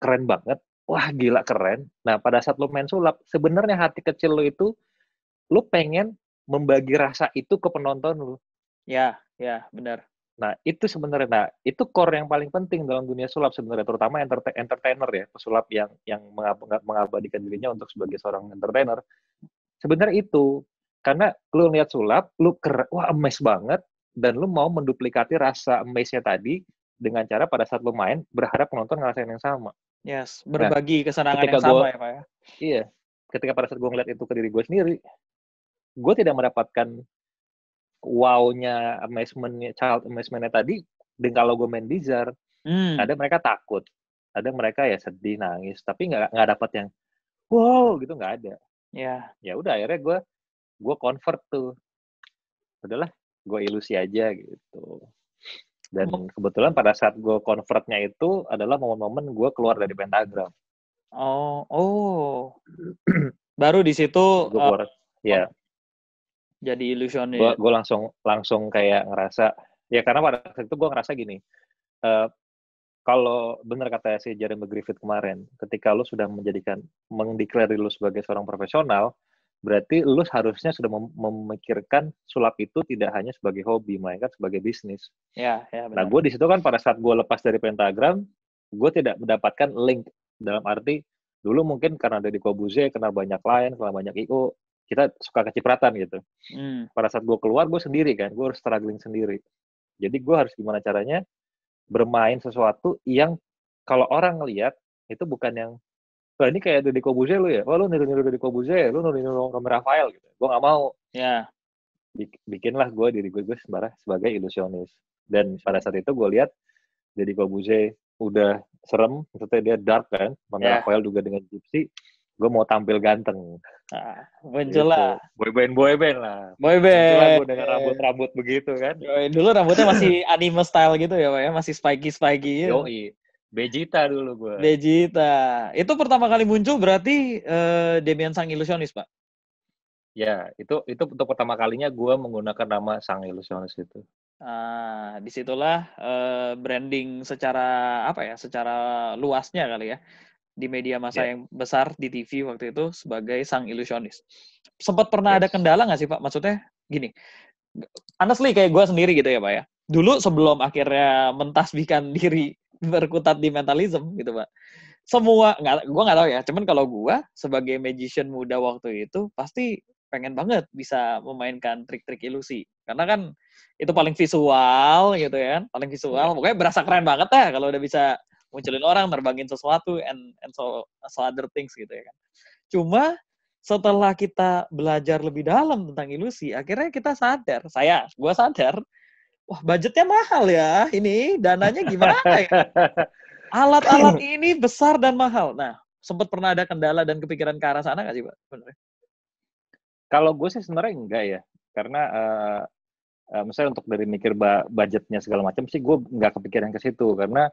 keren banget, wah gila keren. Nah, pada saat lu main sulap, sebenarnya hati kecil lu itu lu pengen membagi rasa itu ke penonton lu. Ya, ya, benar. Nah, itu sebenarnya nah, itu core yang paling penting dalam dunia sulap sebenarnya terutama entertainer ya, pesulap yang yang mengab mengabadikan dirinya untuk sebagai seorang entertainer. Sebenarnya itu karena lu lihat sulap, lu keren, wah emes banget, dan lu mau menduplikasi rasa amaze-nya tadi dengan cara pada saat lu main berharap penonton ngerasain yang sama. Yes, nah, berbagi nah, kesenangan yang sama gua, ya Pak ya. Iya, ketika pada saat gue ngeliat itu ke diri gue sendiri, gue tidak mendapatkan wow-nya, amazement child amazement-nya tadi dengan kalau gue main Dizar. Hmm. Ada mereka takut, ada mereka ya sedih, nangis, tapi nggak nggak dapat yang wow gitu nggak ada. Ya. Yeah. Ya udah akhirnya gue gue convert tuh. Udahlah, gue ilusi aja gitu dan kebetulan pada saat gue convertnya itu adalah momen-momen gue keluar dari pentagram oh oh baru di situ gue eh, keluar uh, ya oh, jadi ilusionis gue gue langsung langsung kayak ngerasa ya karena pada saat itu gue ngerasa gini uh, kalau benar kata si Jeremy Griffith kemarin, ketika lo sudah menjadikan mengdeklarir lo sebagai seorang profesional, berarti lu harusnya sudah mem memikirkan sulap itu tidak hanya sebagai hobi melainkan sebagai bisnis. Ya, ya nah, benar. Nah, gue di situ kan pada saat gue lepas dari pentagram, gue tidak mendapatkan link dalam arti dulu mungkin karena dari Kobuze kenal banyak klien, kenal banyak IO, kita suka kecipratan gitu. Hmm. Pada saat gue keluar, gue sendiri kan, gue harus struggling sendiri. Jadi gue harus gimana caranya bermain sesuatu yang kalau orang lihat itu bukan yang Wah ini kayak Deddy Corbuzier lu ya? Wah lu niru-niru Deddy Corbuzier, lu niru-niru Romy Rafael gitu. Gue gak mau. Ya. Yeah. Bikinlah gue diri gue, gue sembara sebagai ilusionis. Dan pada saat itu gue lihat Deddy Corbuzier udah serem, maksudnya dia dark kan, Romy yeah. Rafael juga dengan Gypsy. Gue mau tampil ganteng. Ah, muncul gitu. lah. Boyband, boyband lah. Boyband. Gue dengan rambut-rambut begitu kan. Yoi, dulu rambutnya masih anime style gitu ya, Pak ya? Masih spiky-spiky. Gitu. Yoi. Vegeta dulu gue. Vegeta. Itu pertama kali muncul berarti uh, Demian Sang Ilusionis, Pak? Ya, itu itu untuk pertama kalinya gue menggunakan nama Sang Ilusionis itu. Ah, disitulah uh, branding secara apa ya, secara luasnya kali ya, di media masa yeah. yang besar di TV waktu itu sebagai Sang Ilusionis. Sempat pernah yes. ada kendala nggak sih Pak? Maksudnya gini, honestly kayak gue sendiri gitu ya Pak ya. Dulu sebelum akhirnya mentasbihkan diri berkutat di mentalism gitu pak semua nggak gue nggak tahu ya cuman kalau gue sebagai magician muda waktu itu pasti pengen banget bisa memainkan trik-trik ilusi karena kan itu paling visual gitu ya paling visual iya. pokoknya berasa keren banget ya kalau udah bisa munculin orang terbangin sesuatu and and so, so other things gitu ya kan cuma setelah kita belajar lebih dalam tentang ilusi akhirnya kita sadar saya gue sadar wah budgetnya mahal ya ini dananya gimana ya alat-alat ini besar dan mahal nah sempat pernah ada kendala dan kepikiran ke arah sana nggak sih pak kalau gue sih sebenarnya enggak ya karena uh, uh, misalnya untuk dari mikir budgetnya segala macam sih gue nggak kepikiran ke situ karena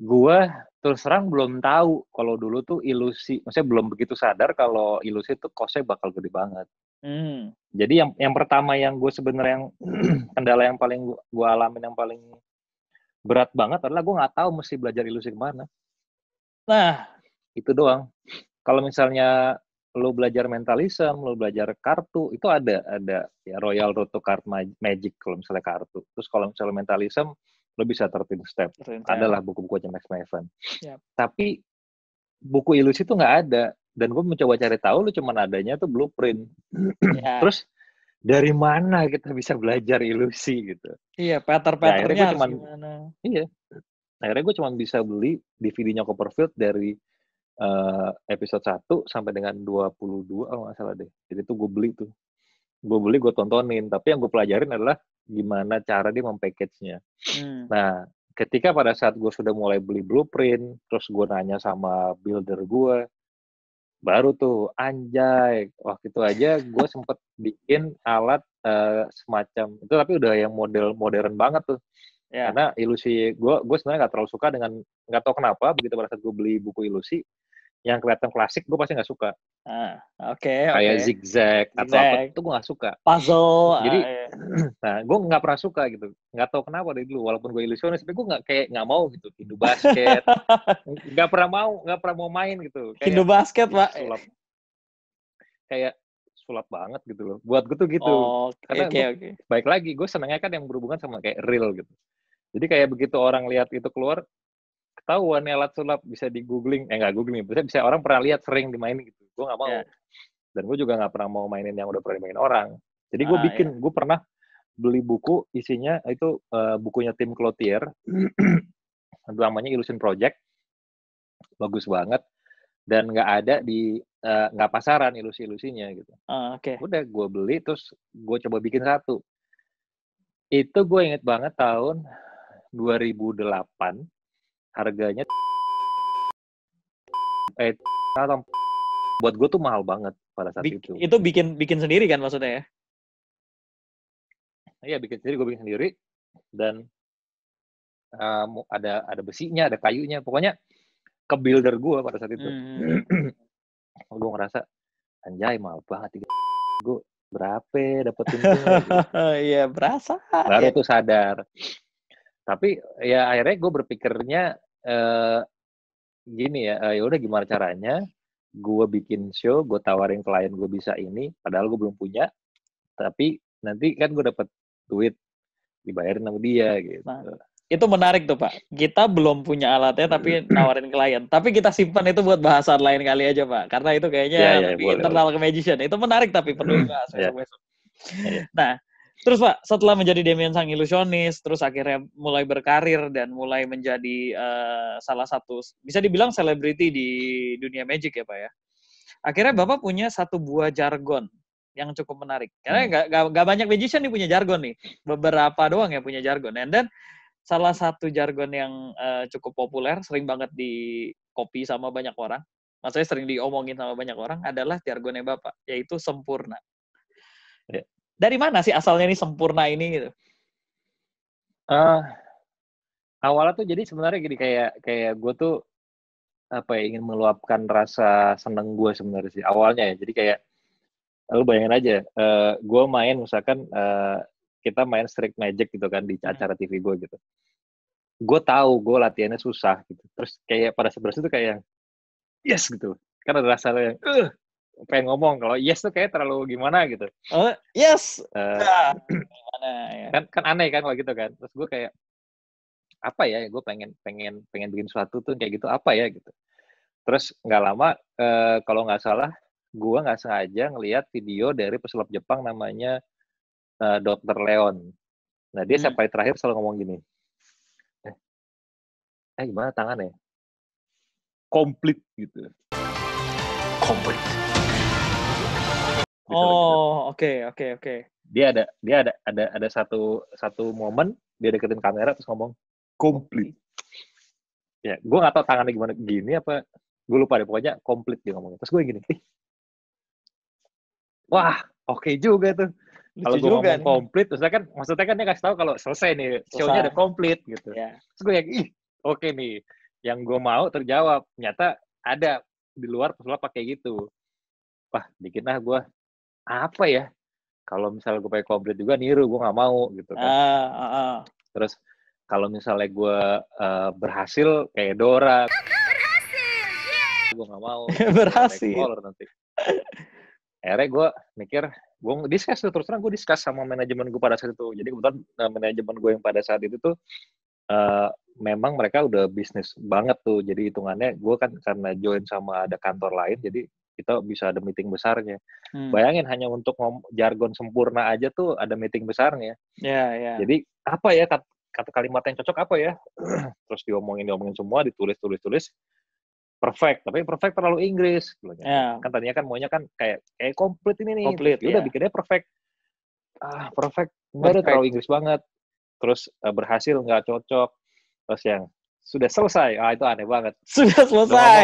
gue terus terang belum tahu kalau dulu tuh ilusi, maksudnya belum begitu sadar kalau ilusi tuh kosnya bakal gede banget. Hmm. Jadi yang yang pertama yang gue sebenarnya yang kendala yang paling gue alamin yang paling berat banget adalah gue nggak tahu mesti belajar ilusi kemana. Nah itu doang. Kalau misalnya lo belajar mentalism, lo belajar kartu, itu ada ada ya Royal Road to Card Magic kalau misalnya kartu. Terus kalau misalnya mentalism, lo bisa tertib step. Adalah buku-buku aja Max Maven. Yep. Tapi buku ilusi itu nggak ada dan gue mencoba cari tahu lu cuman adanya tuh blueprint yeah. Ya. terus dari mana kita bisa belajar ilusi gitu iya pattern patternnya nah, cuman, gimana iya akhirnya gue cuma bisa beli DVD-nya Copperfield dari uh, episode 1 sampai dengan 22 kalau nggak salah deh. Jadi tuh gue beli tuh. Gue beli, gue tontonin. Tapi yang gue pelajarin adalah gimana cara dia mempackage-nya. Hmm. Nah, ketika pada saat gue sudah mulai beli blueprint, terus gue nanya sama builder gue, baru tuh anjay waktu itu aja gue sempet bikin alat uh, semacam itu tapi udah yang model modern banget tuh yeah. karena ilusi gue gue sebenarnya nggak terlalu suka dengan nggak tau kenapa begitu pada saat gue beli buku ilusi yang kelihatan klasik gue pasti nggak suka. Ah, oke. Okay, Kayak okay. zigzag, zigzag atau apa itu gue nggak suka. Puzzle. Ah, Jadi, ah, iya. nah gue nggak pernah suka gitu. Nggak tahu kenapa dari dulu. Walaupun gue ilusionis, tapi gue nggak kayak nggak mau gitu. Hindu basket, nggak pernah mau, nggak pernah mau main gitu. Kayak, Hindu basket, ya, pak. Sulap. Kayak sulap banget gitu loh. Buat gue tuh gitu. Oh, okay, Karena okay, okay. baik lagi, gue senangnya kan yang berhubungan sama kayak real gitu. Jadi kayak begitu orang lihat itu keluar, tahu ya alat sulap bisa di googling eh nggak googling bisa bisa orang pernah lihat sering dimainin gitu gue nggak mau yeah. dan gue juga nggak pernah mau mainin yang udah pernah dimainin orang jadi gue ah, bikin yeah. gue pernah beli buku isinya itu uh, bukunya tim Clotier namanya Illusion Project bagus banget dan nggak ada di eh, nggak uh, pasaran ilusi-ilusinya gitu. Uh, Oke. Okay. Udah gue beli terus gue coba bikin satu. Itu gue inget banget tahun 2008 harganya eh atau buat gue tuh mahal banget pada saat Bik, itu. Itu bikin bikin sendiri kan maksudnya ya? Iya bikin sendiri, gue bikin sendiri dan um, ada ada besinya, ada kayunya, pokoknya ke builder gue pada saat itu. Hmm. gue ngerasa anjay mahal banget gue berapa ya dapat untung iya berasa baru ya. tuh sadar tapi ya akhirnya gue berpikirnya eh, gini ya uh, ya udah gimana caranya gue bikin show gue tawarin klien gue bisa ini padahal gue belum punya tapi nanti kan gue dapet duit dibayarin sama dia nah, gitu nah, itu menarik tuh pak kita belum punya alatnya tapi hmm. nawarin klien tapi kita simpan itu buat bahasan lain kali aja pak karena itu kayaknya ya, ya, internal ke magician itu menarik tapi perlu dibahas hmm, iya. besok besok iya. nah Terus Pak, setelah menjadi Demian sang ilusionis, terus akhirnya mulai berkarir dan mulai menjadi uh, salah satu, bisa dibilang selebriti di dunia magic ya Pak ya. Akhirnya Bapak punya satu buah jargon yang cukup menarik. Karena hmm. Gak, gak, gak banyak magician nih punya jargon nih. Beberapa doang yang punya jargon. And then salah satu jargon yang uh, cukup populer, sering banget di copy sama banyak orang, maksudnya sering diomongin sama banyak orang adalah jargonnya Bapak, yaitu sempurna. Ya dari mana sih asalnya ini sempurna ini gitu? Uh, awalnya tuh jadi sebenarnya gini kayak kayak gue tuh apa ya ingin meluapkan rasa seneng gue sebenarnya sih awalnya ya jadi kayak lu bayangin aja uh, eh, gue main misalkan uh, kita main strict magic gitu kan di hmm. acara TV gue gitu gue tahu gue latihannya susah gitu terus kayak pada sebelas itu kayak yes gitu karena ada rasa yang pengen ngomong kalau yes tuh kayak terlalu gimana gitu. uh, yes. Uh, ya. Kan kan aneh kan kalau gitu kan. Terus gue kayak apa ya? Gue pengen pengen pengen bikin sesuatu tuh kayak gitu apa ya gitu. Terus nggak lama uh, kalau nggak salah gue nggak sengaja ngelihat video dari pesulap Jepang namanya uh, eh, Dr. Leon. Nah dia hmm. sampai terakhir selalu ngomong gini. Eh, eh gimana tangannya? Komplit gitu. Komplit Oh, oke, oke, oke. Dia ada dia ada ada ada satu satu momen dia deketin kamera terus ngomong komplit. Ya, gue gak tau tangannya gimana gini apa gue lupa deh pokoknya komplit dia ngomongnya. Terus gue gini, Ih, wah oke okay juga tuh. Kalau gue ngomong nih. komplit, terus kan maksudnya kan dia kasih tahu kalau selesai nih show-nya udah komplit gitu. Ya. Terus gue yang ih oke okay nih, yang gue mau terjawab. Ternyata ada di luar pesulap pakai gitu. Wah, lah gue apa ya kalau misalnya gue pakai komplit juga niru gue nggak mau gitu kan uh, uh, uh. terus kalau misalnya gue uh, berhasil kayak Dora berhasil gue nggak mau berhasil color nanti akhirnya gue mikir gue discuss terus terang gue discuss sama manajemen gue pada saat itu jadi kebetulan uh, manajemen gue yang pada saat itu tuh Uh, memang mereka udah bisnis banget tuh jadi hitungannya gue kan karena join sama ada kantor lain jadi kita bisa ada meeting besarnya. Hmm. Bayangin hanya untuk jargon sempurna aja tuh ada meeting besarnya. Yeah, yeah. Jadi apa ya kata, kata kalimat yang cocok apa ya? Terus diomongin diomongin semua, ditulis tulis tulis. Perfect, tapi perfect terlalu Inggris. Yeah. Ya. Ya. Kan tadinya kan maunya kan kayak kayak komplit ini nih. Komplit, Udah yeah. bikinnya perfect. Ah, perfect. ada terlalu Inggris banget. Terus eh, berhasil nggak cocok. Terus yang sudah selesai. Ah itu aneh banget. Sudah selesai.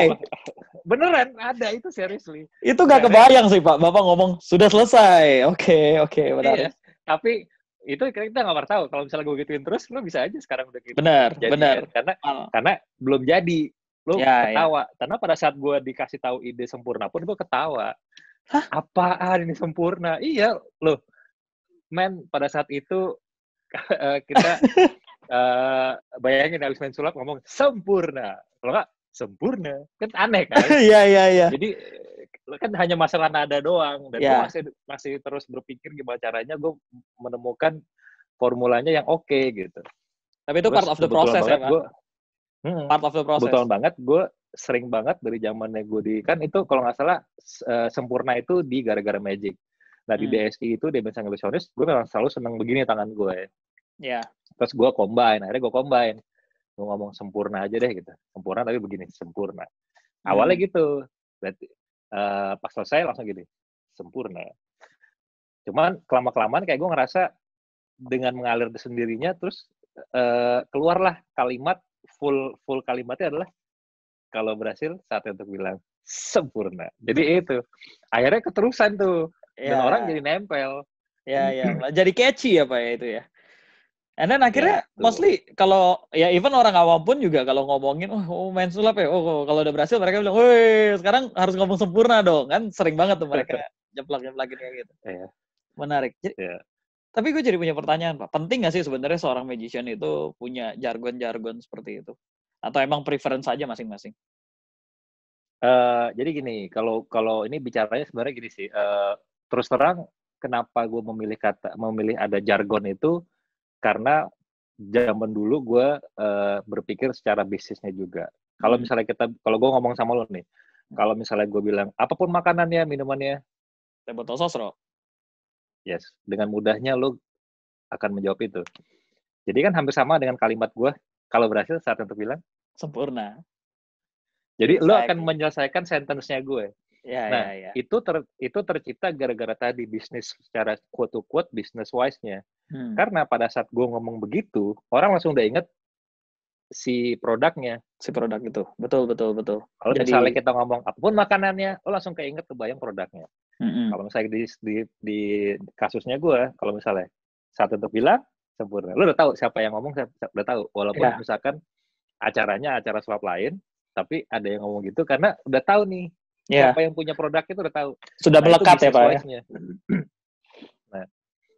Beneran ada itu seriously. Itu gak kebayang sih Pak. Bapak ngomong sudah selesai. Oke oke iya. benar. Tapi itu kita nggak pernah tahu kalau misalnya gue gituin terus lo bisa aja sekarang udah gitu benar bener. benar karena ah. karena belum jadi lo ya, ya. ketawa karena pada saat gue dikasih tahu ide sempurna pun gue ketawa Hah? apaan ini sempurna iya lo men pada saat itu eh, kita uh, bayangin habis main sulap ngomong sempurna. Kalau nggak sempurna kan aneh kan? Iya iya iya. Jadi kan hanya masalah nada doang dan yeah. gue iya. masih masih terus berpikir gimana caranya gue menemukan formulanya yang oke okay, gitu. Tapi itu ya, hmm. part of the process ya, part of the process. Betul banget gue sering banget dari zaman gue di kan itu kalau nggak salah uh, sempurna itu di gara-gara Magic. Nah di hmm. DSI itu di Bensang English gue memang selalu seneng begini tangan gue. Ya. Iya. Yeah terus gue combine akhirnya gue combine gue ngomong sempurna aja deh gitu sempurna tapi begini sempurna awalnya hmm. gitu berarti uh, pas selesai langsung gini sempurna cuman kelama kelamaan kayak gue ngerasa dengan mengalir sendirinya terus uh, keluarlah kalimat full full kalimatnya adalah kalau berhasil saatnya untuk bilang sempurna jadi itu akhirnya keterusan tuh dan iya. orang jadi nempel ya ya jadi catchy ya pak ya itu ya And then akhirnya yeah, ya, mostly kalau ya even orang awam pun juga kalau ngomongin oh, oh main sulap ya, oh, oh kalau udah berhasil mereka bilang, "Woi, sekarang harus ngomong sempurna dong." Kan sering banget tuh mereka jeplak jeplak kayak gitu. Yeah. Menarik. Jadi, yeah. Tapi gue jadi punya pertanyaan, Pak. Penting gak sih sebenarnya seorang magician itu punya jargon-jargon seperti itu? Atau emang preference aja masing-masing? Uh, jadi gini, kalau kalau ini bicaranya sebenarnya gini sih. Uh, terus terang, kenapa gue memilih kata memilih ada jargon itu? karena zaman dulu gue uh, berpikir secara bisnisnya juga. Kalau hmm. misalnya kita, kalau gue ngomong sama lo nih, kalau misalnya gue bilang apapun makanannya, minumannya, teh botol sosro. Yes, dengan mudahnya lo akan menjawab itu. Jadi kan hampir sama dengan kalimat gue, kalau berhasil saat untuk bilang sempurna. Jadi lo akan menyelesaikan sentence-nya gue. Ya, nah, ya, ya. itu ter, itu tercipta gara-gara tadi bisnis secara quote to quote business wise-nya. Hmm. Karena pada saat gue ngomong begitu, orang langsung udah inget si produknya. Si produk itu, betul betul betul. Kalau Jadi, misalnya kita ngomong apapun makanannya, lo langsung keinget kebayang produknya. Hmm. Kalau misalnya di, di, di kasusnya gue, kalau misalnya satu untuk bilang sempurna, lo udah tahu siapa yang ngomong, udah tahu. Walaupun ya. misalkan acaranya acara swap lain, tapi ada yang ngomong gitu karena udah tahu nih Yeah. Siapa yang punya produk itu udah tahu. Sudah nah, melekat ya Pak ya. Nah,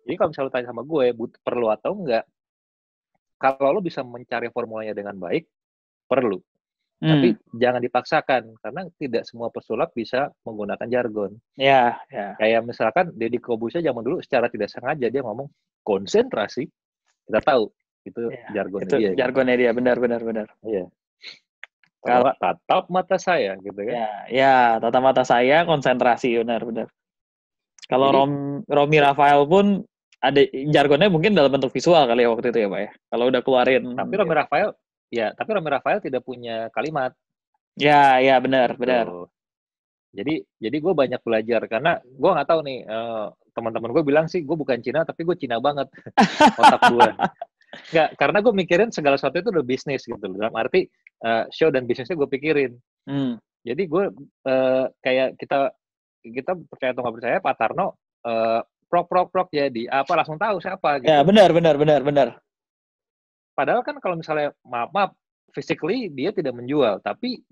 jadi kalau misalnya lo tanya sama gue, but, perlu atau enggak, kalau lo bisa mencari formulanya dengan baik, perlu. Hmm. Tapi jangan dipaksakan, karena tidak semua pesulap bisa menggunakan jargon. Ya, ya. Kayak misalkan Deddy Kobusnya zaman dulu secara tidak sengaja dia ngomong konsentrasi, kita tahu itu ya, jargonnya itu dia. Gitu. Jargonnya dia, benar, benar, benar. Iya kalau tatap mata saya gitu kan ya ya tatap mata saya konsentrasi benar benar kalau Rom, Romi Rafael pun ada jargonnya mungkin dalam bentuk visual kali ya waktu itu ya pak ya kalau udah keluarin tapi Romi ya. Rafael ya tapi Romi Rafael tidak punya kalimat ya ya benar gitu. benar jadi jadi gue banyak belajar karena gue nggak tahu nih uh, teman-teman gue bilang sih gue bukan Cina tapi gue Cina banget otak gue Enggak, karena gue mikirin segala sesuatu itu udah bisnis gitu loh. Dalam arti uh, show dan bisnisnya gue pikirin hmm. jadi gue uh, kayak kita kita percaya atau nggak percaya Pak Tarno uh, prok prok prok jadi apa langsung tahu siapa gitu. ya benar benar benar benar padahal kan kalau misalnya maaf maaf physically dia tidak menjual tapi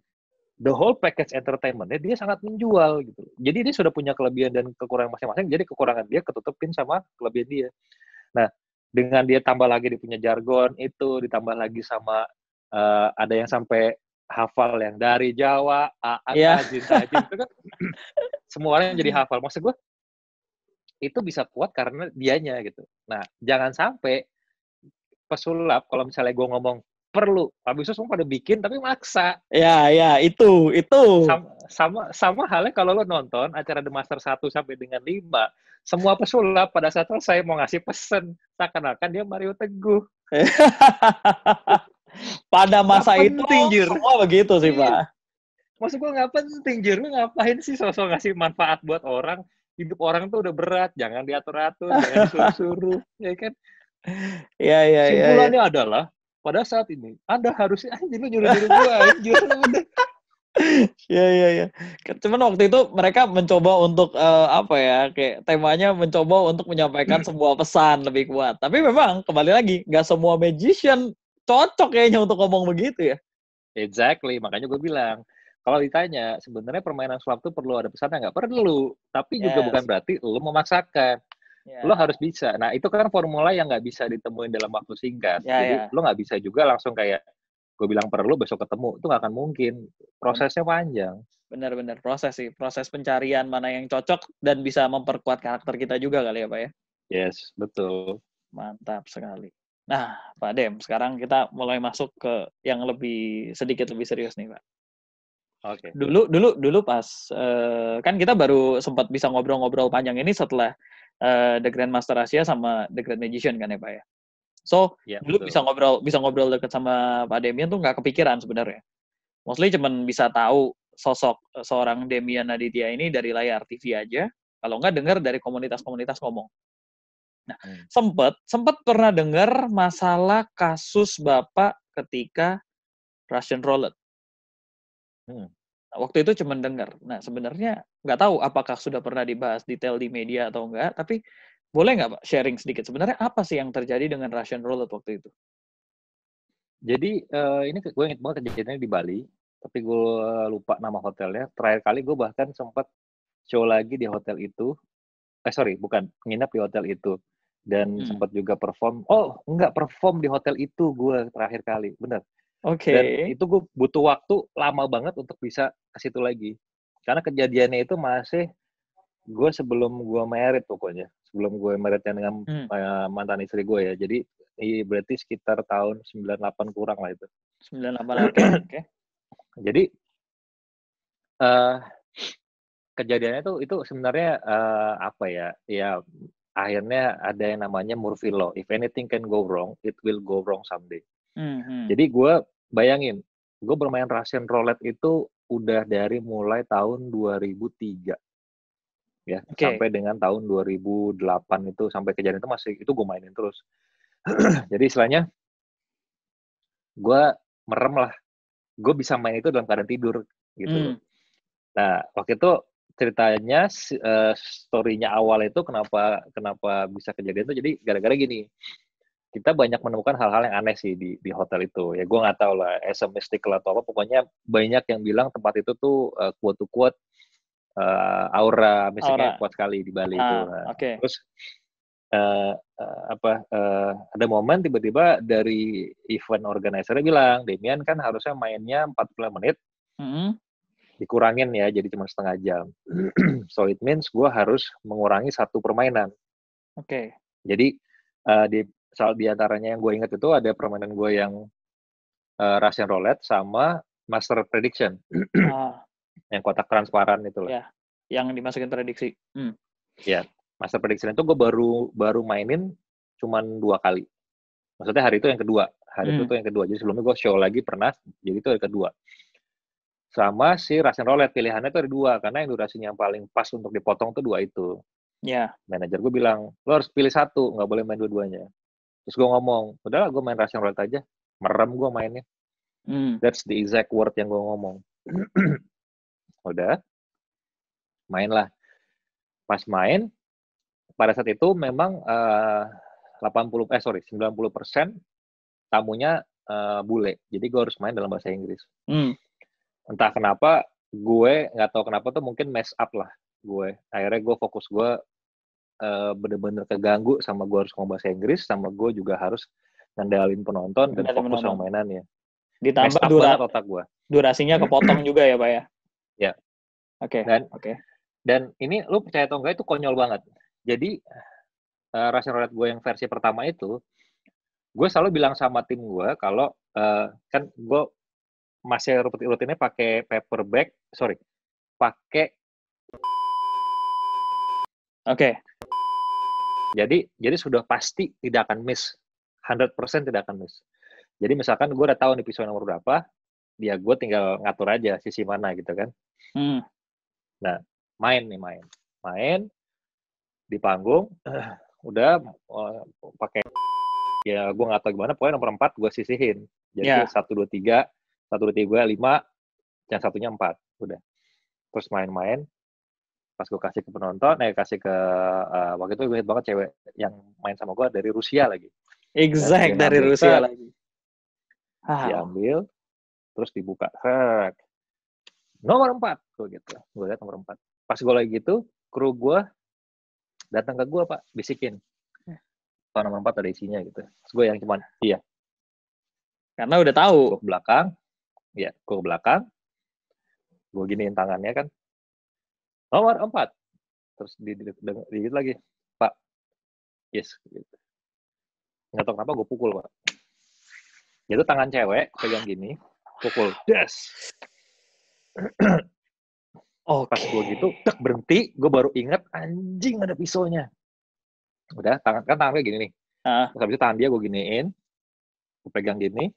the whole package entertainmentnya dia sangat menjual gitu. Jadi dia sudah punya kelebihan dan kekurangan masing-masing. Jadi kekurangan dia ketutupin sama kelebihan dia. Nah, dengan dia tambah lagi dia punya jargon itu, ditambah lagi sama uh, ada yang sampai hafal yang dari Jawa, a yeah. Ajin, Ajin, itu kan semua orang jadi hmm. hafal. Maksud gue, itu bisa kuat karena dianya gitu. Nah, jangan sampai pesulap kalau misalnya gue ngomong perlu, habis itu semua pada bikin tapi maksa. Ya, ya, itu, itu. Sama, sama, sama halnya kalau lo nonton acara The Master satu sampai dengan lima semua pesulap pada saat selesai mau ngasih pesen, seakan-akan dia Mario Teguh. Pada masa gak itu penting, semua begitu sih, iya. Pak. Maksud gue nggak penting, Jir. Lu ngapain sih sosok ngasih manfaat buat orang? Hidup orang tuh udah berat. Jangan diatur-atur, jangan suruh suruh ya kan? Iya, iya, iya, iya. Simpulannya ya. adalah, pada saat ini, Anda harusnya, anjir lu nyuruh-nyuruh gue, anjir. ya. Iya iya iya. Cuman waktu itu mereka mencoba untuk uh, apa ya? Kayak temanya mencoba untuk menyampaikan sebuah pesan lebih kuat. Tapi memang kembali lagi, nggak semua magician cocok kayaknya untuk ngomong begitu ya. Exactly, makanya gue bilang kalau ditanya sebenarnya permainan sulap itu perlu ada pesannya nggak perlu, tapi yes. juga bukan berarti lo memaksakan. Yeah. Lo harus bisa. Nah itu kan formula yang nggak bisa ditemuin dalam waktu singkat. Yeah, Jadi yeah. lo nggak bisa juga langsung kayak gue bilang perlu besok ketemu itu nggak akan mungkin. Prosesnya panjang. Benar-benar proses sih. Proses pencarian mana yang cocok dan bisa memperkuat karakter kita juga kali ya pak ya. Yes betul. Mantap sekali. Nah, Pak Dem, sekarang kita mulai masuk ke yang lebih sedikit lebih serius nih, Pak. Oke. Okay. Dulu dulu dulu pas uh, kan kita baru sempat bisa ngobrol-ngobrol panjang ini setelah uh, The Grand Master Asia sama The Grand Magician kan ya, Pak ya. So, yeah, dulu betul. bisa ngobrol bisa ngobrol dekat sama Pak Demian tuh nggak kepikiran sebenarnya. Mostly cuman bisa tahu sosok eh, seorang Demian Aditya ini dari layar TV aja, kalau nggak dengar dari komunitas-komunitas ngomong. Nah, hmm. sempat sempat pernah dengar masalah kasus Bapak ketika Russian roulette. Hmm. Nah, waktu itu cuma dengar. Nah, sebenarnya nggak tahu apakah sudah pernah dibahas detail di media atau enggak, tapi boleh nggak Pak sharing sedikit? Sebenarnya apa sih yang terjadi dengan Russian roulette waktu itu? Jadi uh, ini gue inget banget kejadiannya di Bali, tapi gue eh, lupa nama hotelnya. Terakhir kali gue bahkan sempat show lagi di hotel itu. Eh sorry, bukan nginep di hotel itu dan hmm. sempat juga perform. Oh, enggak perform di hotel itu gue terakhir kali, bener. Oke. Okay. Dan itu gue butuh waktu lama banget untuk bisa ke situ lagi. Karena kejadiannya itu masih gue sebelum gue married pokoknya, sebelum gue meretnya dengan hmm. uh, mantan istri gue ya. Jadi i, berarti sekitar tahun 98 kurang lah itu. 98 ya, oke. Okay. okay. Jadi uh, kejadiannya tuh itu sebenarnya uh, apa ya? Ya akhirnya ada yang namanya Murphy Law. If anything can go wrong, it will go wrong someday. Mm-hmm. Jadi gue bayangin, gue bermain Russian roulette itu udah dari mulai tahun 2003 ya okay. sampai dengan tahun 2008 itu sampai kejadian itu masih itu gue mainin terus. Jadi istilahnya gue merem lah, gue bisa main itu dalam keadaan tidur gitu. Mm. Nah waktu itu ceritanya uh, story-nya awal itu kenapa kenapa bisa kejadian itu jadi gara-gara gini kita banyak menemukan hal-hal yang aneh sih di, di hotel itu. Ya gue nggak tahu lah, as a mystical atau apa. Pokoknya banyak yang bilang tempat itu tuh uh, kuat uh, aura misalnya aura. kuat sekali di Bali ah, itu. Nah. Okay. Terus uh, uh, apa uh, ada momen tiba-tiba dari event organizer bilang, Demian kan harusnya mainnya 45 menit. Mm -hmm dikurangin ya jadi cuma setengah jam so it means gue harus mengurangi satu permainan oke okay. jadi uh, di soal diantaranya yang gue ingat itu ada permainan gue yang uh, Russian Roulette sama Master Prediction ah. yang kotak transparan itu lah ya, yang dimasukin prediksi hmm. ya Master Prediction itu gue baru baru mainin cuman dua kali maksudnya hari itu yang kedua hari hmm. itu tuh yang kedua jadi sebelumnya gue show lagi pernah jadi itu yang kedua sama si Russian Roulette pilihannya itu ada dua karena yang durasinya yang paling pas untuk dipotong itu dua itu. Ya. Yeah. Manajer gue bilang lo harus pilih satu, nggak boleh main dua-duanya. Terus gue ngomong, udahlah gue main Russian Roulette aja, merem gue mainnya. Mm. That's the exact word yang gue ngomong. Udah, mainlah. Pas main, pada saat itu memang eh, uh, 80 eh sorry 90 persen tamunya uh, bule, jadi gue harus main dalam bahasa Inggris. Mm entah kenapa gue nggak tahu kenapa tuh mungkin mess up lah gue akhirnya gue fokus gue uh, bener-bener keganggu sama gue harus ngomong bahasa Inggris sama gue juga harus ngendalin penonton dan fokus sama mainannya ditambah dura otak gue durasinya kepotong juga ya pak ya ya oke okay. dan oke okay. dan ini lu percaya atau enggak itu konyol banget jadi uh, eh, rasa Roulette gue yang versi pertama itu gue selalu bilang sama tim gue kalau uh, kan gue masih rutin-rutinnya pakai paper bag, sorry, pakai. Oke. Okay. Jadi jadi sudah pasti tidak akan miss, 100% tidak akan miss. Jadi misalkan gue udah tahu di pisau nomor berapa, dia ya gue tinggal ngatur aja sisi mana gitu kan. Hmm. Nah, main nih main, main di panggung, udah uh, pakai ya gue nggak tahu gimana, pokoknya nomor empat gue sisihin. Jadi ya. satu dua tiga satu dua tiga lima yang satunya empat udah terus main-main pas gue kasih ke penonton eh kasih ke uh, waktu itu gue banget cewek yang main sama gue dari Rusia lagi exact dari Rusia lagi ah. diambil terus dibuka Hek. nomor empat gue gitu gue liat nomor empat pas gue lagi gitu kru gue datang ke gue pak bisikin kalau nomor empat ada isinya gitu terus gue yang cuman iya karena udah tahu gua ke belakang ya gue ke belakang gue giniin tangannya kan nomor empat terus didikit lagi pak yes gitu. nggak tahu kenapa gue pukul pak itu tangan cewek pegang gini pukul yes, Oh, pas gue gitu, tek berhenti, gue baru inget anjing ada pisaunya. Udah, tangan kan tangannya gini nih. Uh. Terus habis itu tangan dia gue giniin, gue pegang gini,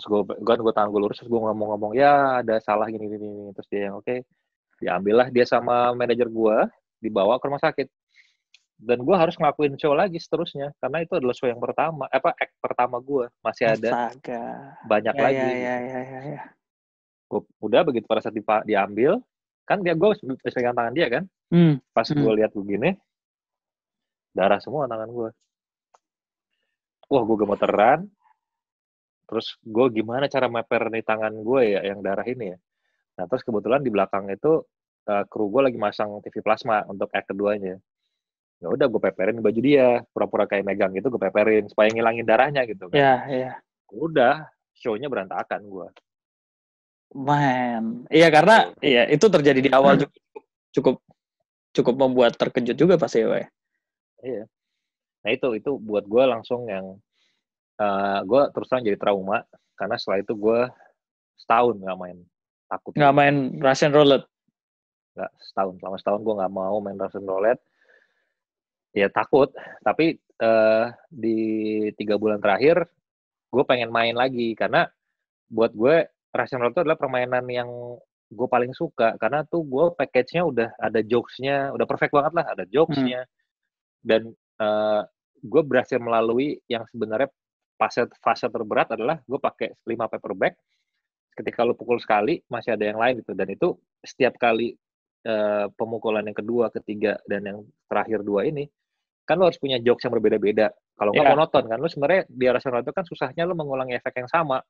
terus gue kan gue gue tangan gue lurus terus gue ngomong-ngomong ya ada salah gini gini, terus dia yang oke okay. lah dia sama manajer gue dibawa ke rumah sakit dan gue harus ngelakuin show lagi seterusnya karena itu adalah show yang pertama eh, apa act pertama gue masih oh, ada Saga. banyak ya, ya lagi ya, ya, ya, ya, ya. Gua, udah begitu pada saat dipa, diambil kan dia gue pegang tangan dia kan hmm. pas hmm. gue lihat begini darah semua tangan gue wah gue gemeteran terus gue gimana cara meper nih tangan gue ya yang darah ini ya nah terus kebetulan di belakang itu uh, kru gue lagi masang TV plasma untuk act keduanya ya udah gue peperin baju dia pura-pura kayak megang gitu gue peperin supaya ngilangin darahnya gitu kan ya yeah, ya yeah. udah shownya berantakan gue man iya karena iya. iya itu terjadi di awal cukup cukup cukup membuat terkejut juga pasti ya iya nah itu itu buat gue langsung yang uh, eh, gue terus terang jadi trauma karena setelah itu gue setahun nggak main takut nggak main Russian roulette nggak setahun selama setahun gue nggak mau main Russian roulette ya takut tapi uh, di tiga bulan terakhir gue pengen main lagi karena buat gue Russian roulette adalah permainan yang gue paling suka karena tuh gue package-nya udah ada jokes-nya udah perfect banget lah ada jokes-nya hmm. dan uh, eh, gue berhasil melalui yang sebenarnya fase fase terberat adalah gue pakai 5 paperback ketika lo pukul sekali masih ada yang lain gitu dan itu setiap kali uh, pemukulan yang kedua ketiga dan yang terakhir dua ini kan lo harus punya jokes yang berbeda-beda kalau nggak yeah. monoton kan lo sebenarnya di arah sana itu kan susahnya lo mengulangi efek yang sama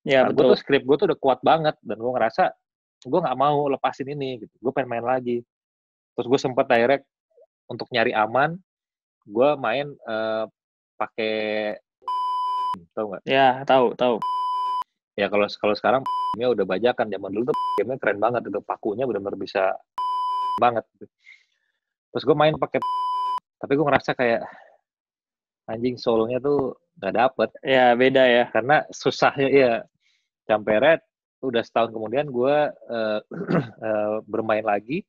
ya yeah, betul gue tuh skrip gue tuh udah kuat banget dan gue ngerasa gue nggak mau lepasin ini gitu gue pengen main lagi terus gue sempat direct untuk nyari aman gue main uh, pakai Hmm, tau gak? Ya tahu tahu. Ya kalau kalau sekarang nya udah bajakan zaman dulu tuh gamenya keren banget itu pakunya benar-benar bisa banget. Gitu. Terus gue main pakai tapi gue ngerasa kayak anjing solonya tuh nggak dapet. Ya beda ya. Karena susahnya ya camperet udah setahun kemudian gue uh, uh, bermain lagi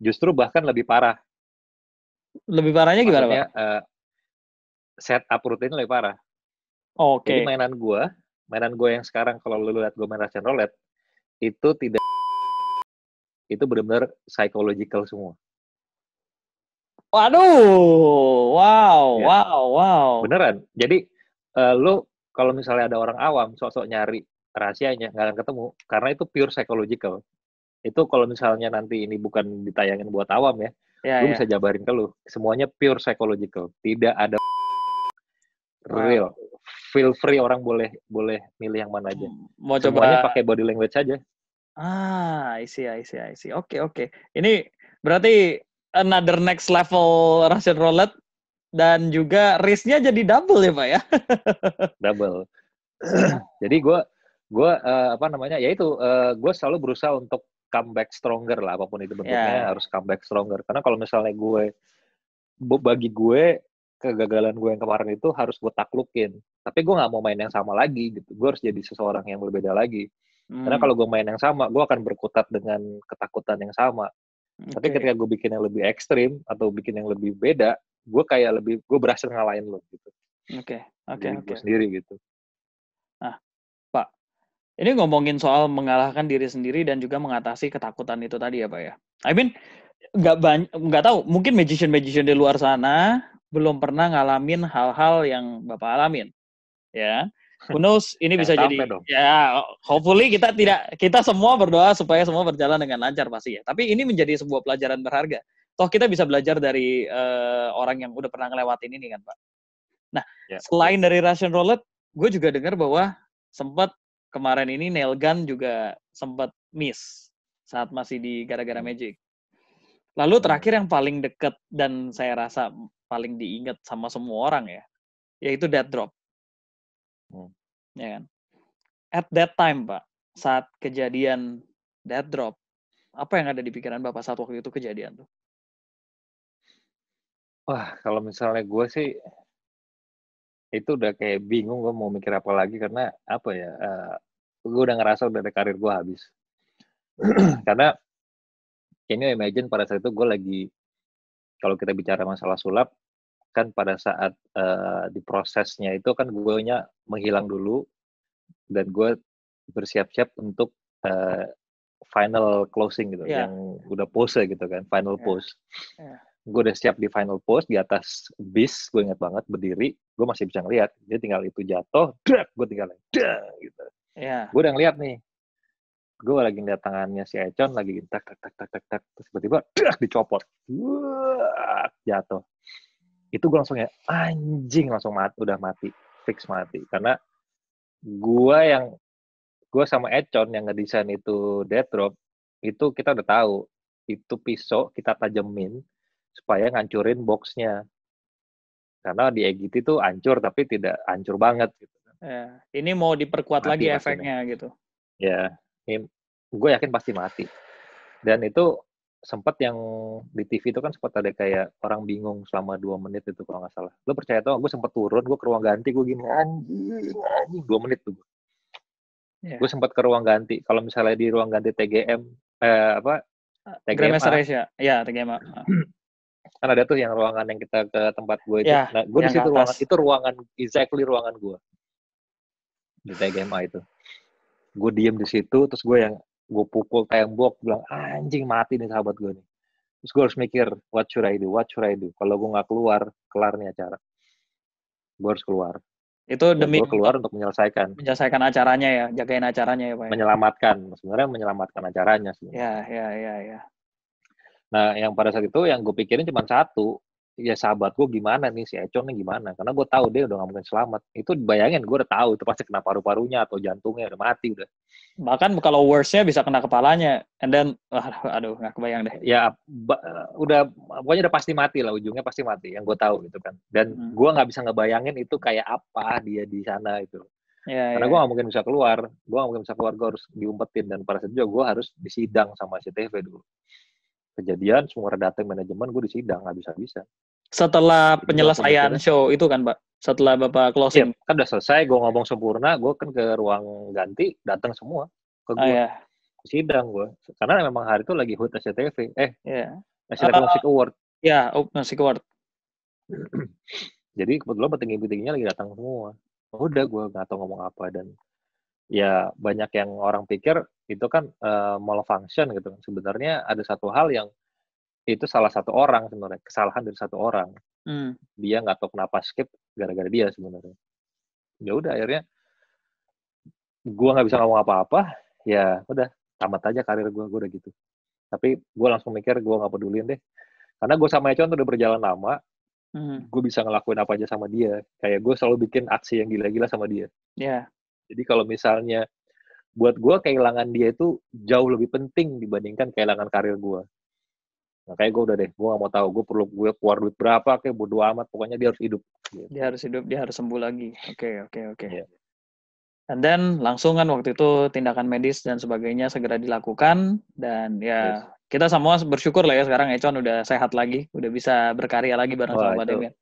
justru bahkan lebih parah. Lebih parahnya gimana Pak? Uh, setup rutin lebih parah. Oke. Okay. Jadi mainan gue, mainan gue yang sekarang kalau lu lihat gue main Russian Roulette itu tidak itu benar-benar psychological semua. Waduh, wow, ya. wow, wow. Beneran. Jadi uh, eh, lo kalau misalnya ada orang awam sosok nyari rahasianya nggak akan ketemu karena itu pure psychological. Itu kalau misalnya nanti ini bukan ditayangin buat awam ya, ya lu ya. bisa jabarin ke lu. Semuanya pure psychological, tidak ada wow. real feel free orang boleh boleh milih yang mana aja. Mau Semuanya coba pakai body language aja. Ah, I see, I see, I see. Oke, okay, oke. Okay. Ini berarti another next level Russian roulette dan juga risknya jadi double ya, Pak ya? double. jadi gue gue uh, apa namanya? Ya itu uh, eh, gue selalu berusaha untuk comeback stronger lah apapun itu bentuknya yeah. harus comeback stronger. Karena kalau misalnya gue bagi gue kegagalan gue yang kemarin itu harus gue taklukin. Tapi gue nggak mau main yang sama lagi gitu. Gue harus jadi seseorang yang berbeda lagi. Hmm. Karena kalau gue main yang sama, gue akan berkutat dengan ketakutan yang sama. Okay. Tapi ketika gue bikin yang lebih ekstrim atau bikin yang lebih beda, gue kayak lebih gue berhasil ngalahin lo gitu. Oke, oke, oke. sendiri gitu. Nah, Pak, ini ngomongin soal mengalahkan diri sendiri dan juga mengatasi ketakutan itu tadi ya, Pak ya. I mean, nggak banyak, nggak tahu. Mungkin magician-magician di luar sana belum pernah ngalamin hal-hal yang Bapak alamin. Ya. Who ini bisa jadi dong. ya hopefully kita tidak kita semua berdoa supaya semua berjalan dengan lancar pasti ya. Tapi ini menjadi sebuah pelajaran berharga. Toh kita bisa belajar dari uh, orang yang udah pernah ngelewatin ini kan, Pak. Nah, ya. selain dari Russian Roulette, gue juga dengar bahwa sempat kemarin ini Nail Gun juga sempat miss saat masih di gara-gara hmm. Magic. Lalu terakhir yang paling deket dan saya rasa paling diingat sama semua orang ya, yaitu dead drop. Hmm. Ya kan? At that time, Pak, saat kejadian dead drop, apa yang ada di pikiran Bapak saat waktu itu kejadian tuh? Wah, kalau misalnya gue sih itu udah kayak bingung gue mau mikir apa lagi karena apa ya, uh, eh, gue udah ngerasa udah ada karir gue habis. karena can you imagine pada saat itu gue lagi kalau kita bicara masalah sulap kan pada saat uh, eh, diprosesnya itu kan gue nya menghilang dulu dan gue bersiap-siap untuk uh, final closing gitu yeah. yang udah pose gitu kan final yeah. pose yeah. gue udah siap di final pose di atas bis gue ingat banget berdiri gue masih bisa ngeliat dia tinggal itu jatuh gue tinggal gitu yeah. gue udah ngeliat nih gue lagi ngeliat tangannya si Econ lagi gini, tak tak tak tak tak tak terus tiba-tiba dicopot Wah, jatuh itu gue langsung ya anjing langsung mati udah mati fix mati karena gue yang gue sama Econ yang ngedesain itu dead drop itu kita udah tahu itu pisau kita tajemin supaya ngancurin boxnya karena di EGT itu hancur tapi tidak hancur banget gitu. Ya, ini mau diperkuat Mati lagi efeknya ini. gitu. Ya, gue yakin pasti mati dan itu sempat yang di TV itu kan sempat ada kayak orang bingung selama dua menit itu kalau nggak salah. Lo percaya tau? Gue sempat turun, gue ke ruang ganti, gue gini anjing, dua menit tuh. Gue yeah. sempat ke ruang ganti. Kalau misalnya di ruang ganti TGM eh, apa? Ah, TGM Asia, ya, TGM. Ah. Kan ada tuh yang ruangan yang kita ke tempat gue itu. Yeah, nah, gue di situ ruangan itu ruangan exactly ruangan gue di TGM itu gue diem di situ terus gue yang gue pukul tembok bilang anjing mati nih sahabat gue nih terus gue harus mikir what should I do what should I do kalau gue nggak keluar kelar nih acara gue harus keluar itu demi gue keluar untuk menyelesaikan menyelesaikan acaranya ya jagain acaranya ya pak ya? menyelamatkan sebenarnya menyelamatkan acaranya sebenarnya ya ya ya ya nah yang pada saat itu yang gue pikirin cuma satu ya sahabat gue gimana nih si Econ nih gimana karena gue tahu dia udah gak mungkin selamat itu bayangin gue udah tahu itu pasti kena paru-parunya atau jantungnya udah mati udah bahkan kalau worstnya bisa kena kepalanya and then aduh, aduh gak kebayang deh ya udah pokoknya udah pasti mati lah ujungnya pasti mati yang gue tahu gitu kan dan hmm. gue nggak bisa ngebayangin itu kayak apa dia di sana itu Ya, ya Karena ya. gue gak mungkin bisa keluar, gue gak mungkin bisa keluar, gue harus diumpetin dan pada saat itu gue harus disidang sama CTV dulu kejadian semua orang datang manajemen gue disidang nggak bisa bisa. setelah penyelesaian show itu kan pak setelah bapak closing ya, kan udah selesai gue ngomong sempurna gue kan ke ruang ganti datang semua ke gue ah, ya. sidang gue karena memang hari itu lagi hut SCTV eh ya. SCTV uh, Music Award ya yeah, Music Award jadi kebetulan petinggi-petingginya lagi datang semua udah gue nggak tahu ngomong apa dan ya banyak yang orang pikir itu kan uh, malfunction gitu kan. Sebenarnya ada satu hal yang itu salah satu orang sebenarnya kesalahan dari satu orang hmm. dia nggak tahu kenapa skip gara-gara dia sebenarnya ya udah akhirnya gue nggak bisa ngomong apa-apa ya udah tamat aja karir gue gue udah gitu tapi gue langsung mikir gue nggak pedulin deh karena gue sama Econ udah berjalan lama hmm. gue bisa ngelakuin apa aja sama dia kayak gue selalu bikin aksi yang gila-gila sama dia yeah. jadi kalau misalnya buat gue kehilangan dia itu jauh lebih penting dibandingkan kehilangan karir gue Nah kayak gue udah deh gue gak mau tahu gue perlu gue keluar duit berapa kayak bodo amat pokoknya dia harus hidup gitu. dia harus hidup dia harus sembuh lagi oke oke oke okay. Iya. And then langsung kan waktu itu tindakan medis dan sebagainya segera dilakukan dan ya yes. kita semua bersyukur lah ya sekarang Econ udah sehat lagi, udah bisa berkarya lagi bareng oh, sama Pak Demian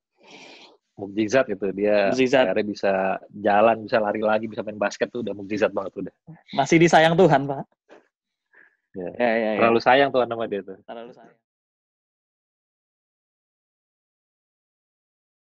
mukjizat gitu dia mukjizat. akhirnya bisa jalan bisa lari lagi bisa main basket tuh udah mukjizat banget udah masih disayang Tuhan pak ya, ya, ya, ya. terlalu ya. sayang Tuhan nama dia tuh terlalu sayang